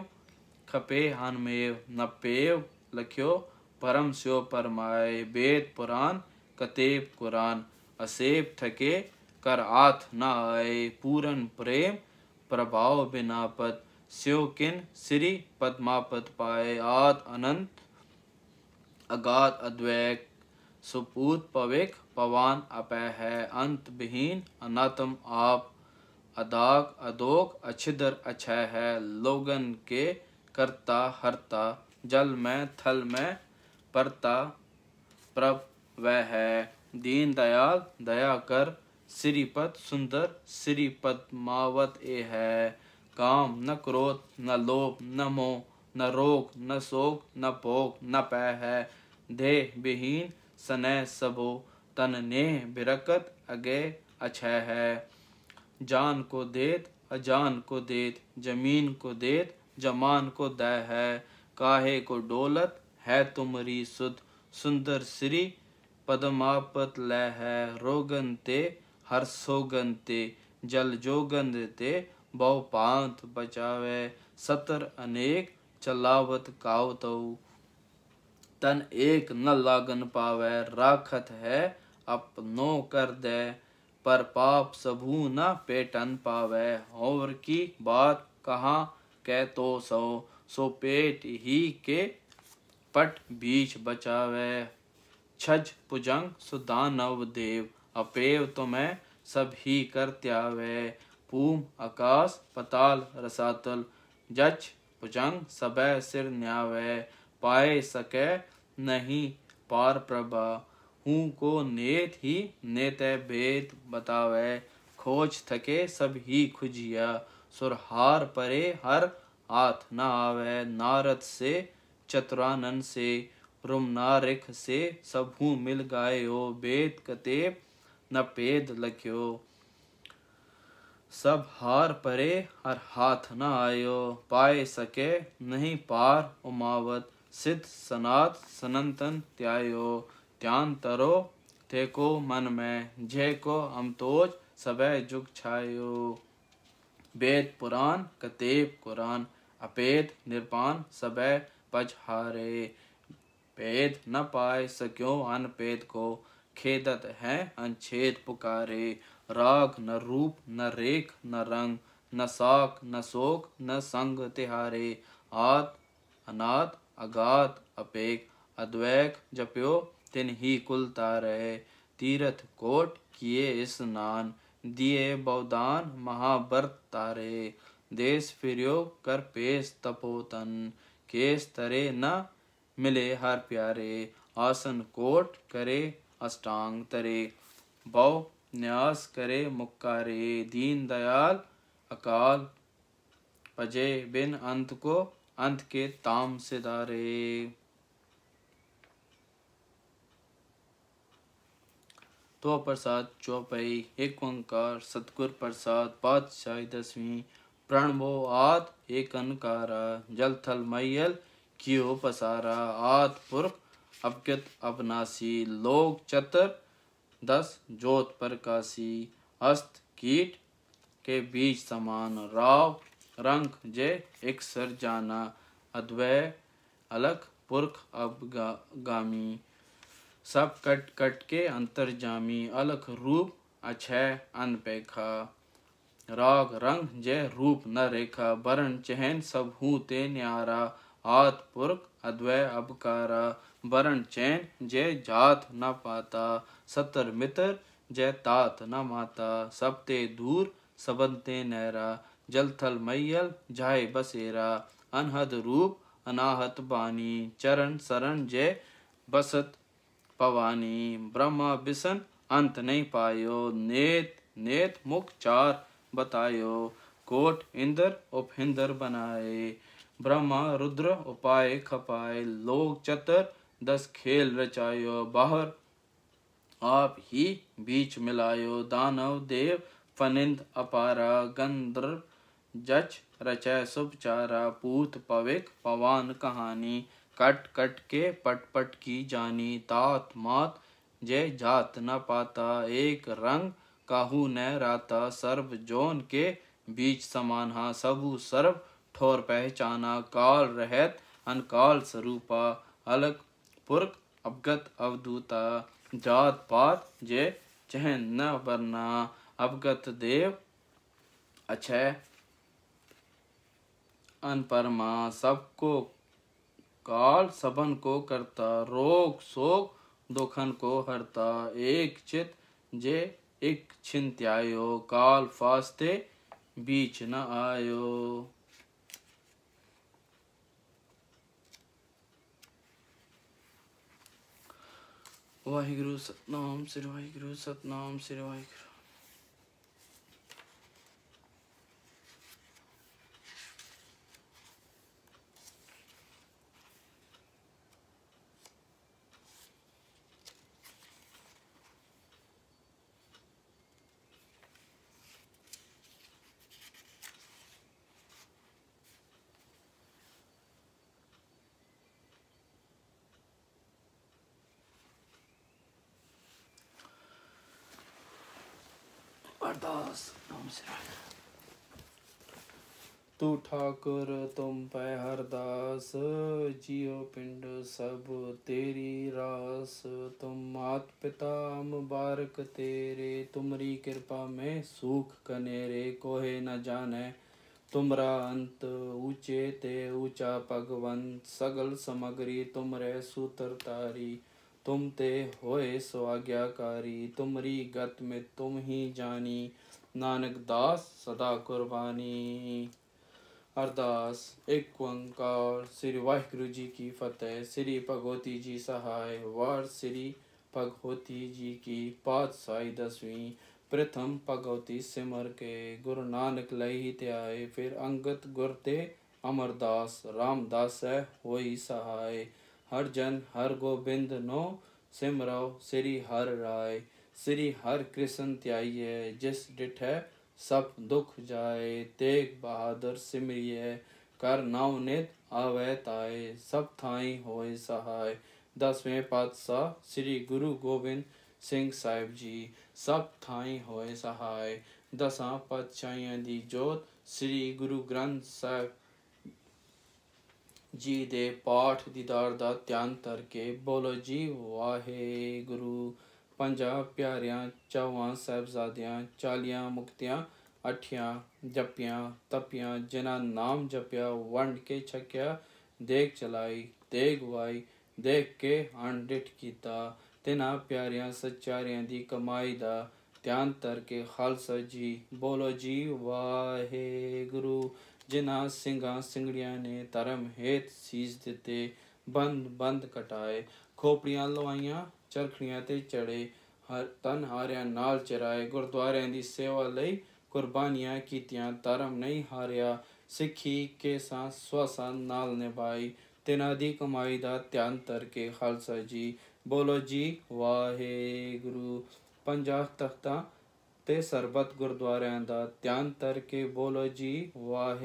کھپے ہنمیو نپیو لکھو پرم سیو پرمائے بیت پران کتیب قرآن اسیب تھکے کر آتھ نہ آئے پورن پریم پر بناپت پت سیوکن سری پدما پت پنت اگاد سپوت پویک پوان ہے انت بہین اناتم آپ اداک ادوک اچھدر اچھے ہے لوگن کے کرتا ہرتا جل میں میں تھل پرتا پرب وہ ہے دین دیال دیا کر سری پت سندر سری پت ماوت اے ہے کام نہ کروت نہ لوب نہ مو نہ روک نہ سوک نہ پوک نہ ہے دے بہین سنے سبو نے برکت اگے اچھے ہے جان کو دیت اجان کو دیت جمین کو دیت جمان کو دے ہے کاہے کو ڈولت ہے تمری ست سندر سری پدماپت لے ہے روگن تے ہر سوگن تے جل جوگن تے بہ پانت بچاوے ستر چلاوت نہ لاگن پاوے راکھت ہے اپنو کر دے پر پاپ سبھو نہ پیٹن پاوے ہور کی بات کہاں کہ پٹ بیچ چھج پجنگ سدانو دیو اپیو تمہیں سب ہی کرتیاوے پوم جچ پجنگ سبے سر نیاوے پائے سکے نہیں پار پربا ہوں کو نیت ہی نیت بیت بتاوے کھوج تھکے سب ہی کھجیا سرہار پرے ہر نہ آوے نارت سے چترانن سے رمنارکھ سے سب ہوں مل گائے ہو بیت کتے پید لکھیو سب ہار پرے ہر ہاتھ نہ آئیو پائے سکے نہیں پار اماوت سنات سننتن تیائیو تیان ترو کو من میں جے کو ہم توج سبے جگ چھائیو بید پران کتیب قرآن اپید نرپان سبے پچ ہارے پید نہ پائے سکیوں ان پید کو کھیدت ہے انچھید پکارے راگ نہ روپ نہ ریکھ نہ رنگ نہ ساک نہ سوک نہ سنگ تہارے آت انات اگات اپیک ادویک جپیو تن ہی کل تارے کوٹ کیے اسنان دیے بودان مہا برت تارے دیس فریو کر پیس تپوتن کیس ترے نہ ملے ہر پیارے آسن کوٹ کرے اسٹانگ ترے باؤ نیاز کرے مکارے دین دیال اکال پجے بن انت کو انت کے تام سے دارے تو پرساد چوپئی ایک انکار ستگر پرساد پادشاہ دسویں پرنبو آت ایک انکارا جل تھل میل کیو پسارا آت پرخ ابکت ابناسی لوگ چتر دس جوت پر کاشی ات کی بیچ گامی سب کٹ کٹ کے اچھے ان پیکھا راگ رنگ جے روپ نہ ریکھا برن چہن سب ہوں نیارا آت پرک ادوے اب کارا برن چین جے جات نہ پاتا ستر متر جے تات ماتا سب تے دور سبنتے نیرا جل تھل میل برہما بسن انت نہیں پاؤ نیت نیت مک چار بتاؤ کوٹ اندر افندر بنائے برہما ردر اپائے کھپائے لوگ چتر دس کھیل رچا باہر آپ ہی بیچ ملاؤ دانو دیو فنند اپارا گندر جچ رچے سب چارا پوت پوک پوان کہانی کٹ کٹ کے پٹ پٹ کی جانی تات مات جے جات نہ پاتا ایک رنگ نہ راتا سرب جون کے بیچ سبو سرب ٹھور پہچانا کال رہت انکال سروپا الگ پرک ابگت اودوتا جات پات جے چہن نہ برنا ابگت دیو اچھے پرما سب کو کال سبن کو کرتا روک سوک دکھن کو ہرتا ایک چت جے ایک آئیو کال فاستے بیچ نہ آئیو ਵਾਹਿਗੁਰੂ ਸਤਨਾਮ ਸ੍ਰੀ ਵਾਹਿਗੁਰੂ ਸਤਨਾਮ ਸ੍ਰੀ ਵਾਹਿਗੁਰੂ ٹھاکر تم پہ ہرداس جیو پنڈ سب تیری راس تم مات پم بارک تیرے تمری کرپا میں سکھ کن رے کوہ نہ جانے تمرا انت اونچے تے اونچا پگونت سگل سمگری تم رے سوتر تاری تم تے ہوئے سوگیا کاری تمری گت میں تم ہی جانی نانک داس سدا قربانی ارداس اکنکار سری واحو جی کی فتح سری بھگوتی جی سہای وار سری بھگوتی جی کی پات شاہی دسویں پرتھم بھگوتی سمر کے گرو نانک لئی تیائے پھر انگت گر تے امرداس رام داس ہے ہوئی سہای ہر جن ہر گوبند نو سمرو سری ہر رائے سری ہر کرشن تیائی ہے جس ڈھٹ ہے سب دکھ جائے تیگ بہادر سمریے کر نو نت آوے تائے سب تھائیں ہوئے سہائے دسویں پادشاہ سری گرو گوبند سنگھ صاحب جی سب تھائیں ہوئے سہائے دساں پادشاہیاں دی جوت سری گرو گرنتھ صاحب جی دے پاٹھ دیدار دا تیان تر کے بولو جی واہے گرو پانچ پیاریا چواں صاحبز چالیا مکتیاں اٹھیا جپیا تپیاں جنہیں نام جپیا ونڈ کے چھکیا دیک چلائی دے وائی دیکھ کے تین پیا سچاریا کمائی کا دھیان ترک خالسا جی بولو جی واح گرو جہاں سنگھا سنگڑیاں نے ترم ہیت سیز دیتے بند بند کٹائے کھوپڑیاں لوائیا چرخڑ تڑھے ہر تن ہاریاں چرائے گردوار کی سیوا لی قربانیاں ترم نہیں ہارا سکھ سو سن نئے تین کے خالصا جی بولو جی واح گرو پنجا تختہ تربت گردوارا دا دن تر کے بولو جی واح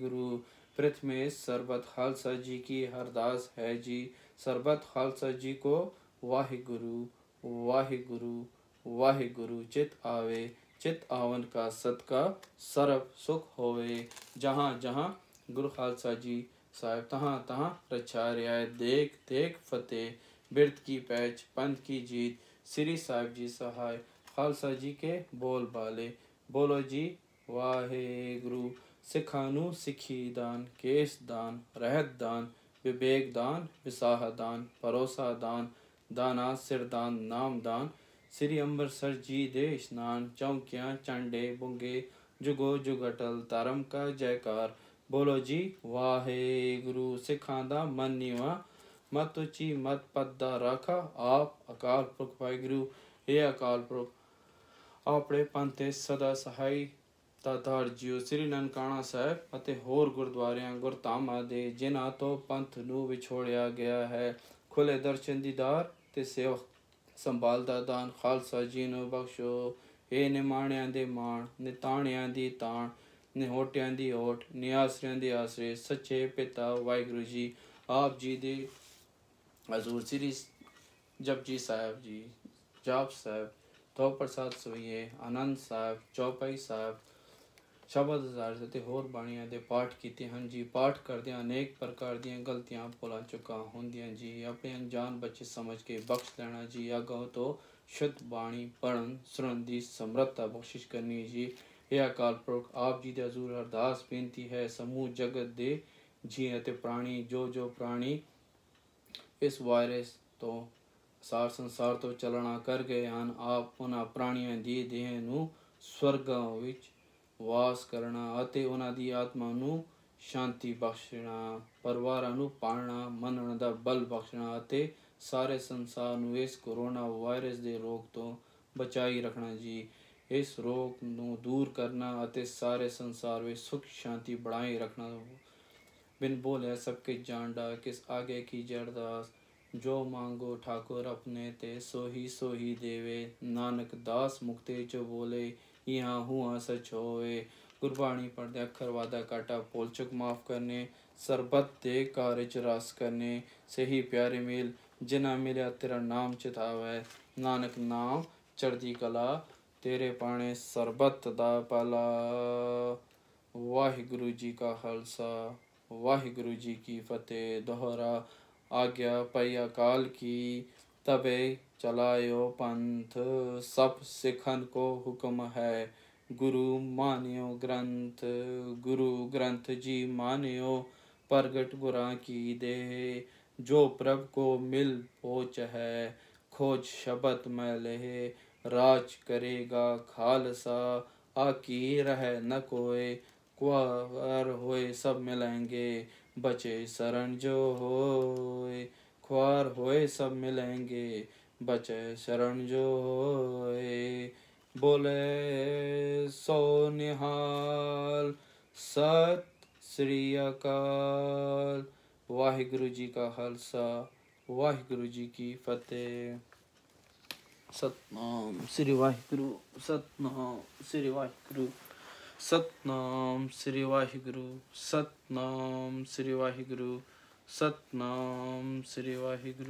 گرو پرتھمے سربت خالسا جی کی ہرداس ہے جی سربت خالسا جی کو واح گرو واح گرو واح گرو چت آوے چت آون کا ست کا سرپ سکھ ہو وے جہاں جہاں گرو خالسا جی صاحب تہاں تہاں رچا ریائے دیکھ دیکھ فتح برد کی پیچ پند کی جیت سری صاحب جی سہای خالصہ جی کے بول بالے بولو جی واہ گرو سکھانو سکھی دان کیس دان رحت دان وویک دان وساح دان پروسہ دان ਦਾਨਾ ਸਿਰਦਾਨ ਨਾਮਦਾਨ ਸ੍ਰੀ ਅੰਮ੍ਰਿਤਸਰ ਜੀ ਦੇ ਇਸ਼ਨਾਨ ਚੌਂਕਿਆਂ ਚੰਡੇ ਬੁੰਗੇ ਜੁਗੋ ਜੁਗਟਲ ਧਰਮ ਕਾ ਜੈਕਾਰ ਬੋਲੋ ਜੀ ਵਾਹਿਗੁਰੂ ਸਿੱਖਾਂ ਦਾ ਮੰਨਿਵਾ ਮਤ ਉਚੀ ਮਤ ਪਦ ਦਾ ਰਾਖਾ ਆਪ ਅਕਾਲ ਪੁਰਖ ਵਾਹਿਗੁਰੂ ਇਹ ਅਕਾਲ ਪੁਰਖ ਆਪਣੇ ਪੰਥੇ ਸਦਾ ਸਹਾਈ ਤਾਤਾਰ ਜੀ ਸ੍ਰੀ ਨਨਕਾਣਾ ਸਾਹਿਬ ਅਤੇ ਹੋਰ ਗੁਰਦੁਆਰਿਆਂ ਗੁਰਤਾਮਾ ਦੇ ਜਿਨ੍ਹਾਂ ਤੋਂ ਪੰਥ ਨੂੰ ਵਿਛੋੜਿਆ ਗਿਆ ਹੈ ਖੁੱਲੇ ਦਰਸ਼ਨ ਦੀਦਾਰ سیو سنبھالتا دان خالسا جی نخشو یہ نمانیا دے ماح نتاٹیاں ہوٹ نسروں کے آسرے سچے پیتا واحر جی آپ جی ہزور سری جپ جی صاحب جی جاپ صاحب تو پرساد سوئیے آنند ساحب چوپائی صاحب ਸ਼ਬਦ ਜ਼ਾਰਜ਼ ਤੇ ਹੋਰ ਬਾਣੀਆਂ ਦੇ ਪਾਠ ਕੀਤੇ ਹਨ ਜੀ ਪਾਠ ਕਰਦੇ ਅਨੇਕ ਪ੍ਰਕਾਰ ਦੀਆਂ ਗਲਤੀਆਂ ਭੁਲਾ ਚੁੱਕਾ ਹੁੰਦੀਆਂ ਜੀ ਆਪਣੇ ਅਣਜਾਣ ਬੱਚੇ ਸਮਝ ਕੇ ਬਖਸ਼ ਲੈਣਾ ਜੀ ਅਗਾਹ ਤੋਂ ਸ਼ੁੱਧ ਬਾਣੀ ਪੜਨ ਸੁਣਨ ਦੀ ਸਮਰੱਥਾ ਬਖਸ਼ਿਸ਼ ਕਰਨੀ ਜੀ ਇਹ ਅਕਾਲ ਪੁਰਖ ਆਪ ਜੀ ਦੇ ਹਜ਼ੂਰ ਅਰਦਾਸ ਬੇਨਤੀ ਹੈ ਸਮੂਹ ਜਗਤ ਦੇ ਜੀ ਅਤੇ ਪ੍ਰਾਣੀ ਜੋ ਜੋ ਪ੍ਰਾਣੀ ਇਸ ਵਾਇਰਸ ਤੋਂ ਸਾਰ ਸੰਸਾਰ ਤੋਂ ਚਲਣਾ ਕਰ ਗਏ ਹਨ ਆਪ ਉਹਨਾਂ ਪ੍ਰਾਣੀਆਂ ਦੀ ਦੇਹ ਨੂੰ ਸਵਰਗਾਂ ਵਿੱਚ واس کرنا انہوں کی آتما شانتی بخشنا پروارا پالنا من بخشنا سارے سنساروں اس کرونا وائرس کے روک تو بچائی رکھنا جی اس روک نو دور کرنا سارے سنسار میں سکھ شانتی بنا رکھنا بن بولے سب کچھ جان ڈا کس آگے کی جرداس جو مانگو ٹھاکر اپنے سو ہی سو ہی دے نانک دس مکتے چ بولے یہاں سچ ہوئے اکھر با پڑے چک معاف کرنے سربت دے کارج راس کرنے کے پیارے میل جنا ملیا تیرا نام چتاو نانک نام چڑھ کلا تیرے پانے سربت دا واہ گرو جی کا واہ گرو جی کی فتح دہرا آگیا پیا کال کی تبے چلایو پنتھ سب سکھن کو حکم ہے گرو مانیو گرنتھ گرو گرنتھ جی مانیو پرگٹ گرا کی دے جو پرب کو مل پوچ ہے کھوج شبت میں لے راج کرے گا خالصا آکی رہے نہ کوئے کوار ہوئے سب ملیں گے بچے سرن جو ہوئے خوار ہوئے سب ملیں گے بچے شرن جو بولے سو نال ست سری اکال واحر جی کا خالس واحو جی کی فتح ست نام سری واحو ست نام سری واحو ست نام سری واحو ست نام سری واح ست نام سری واحو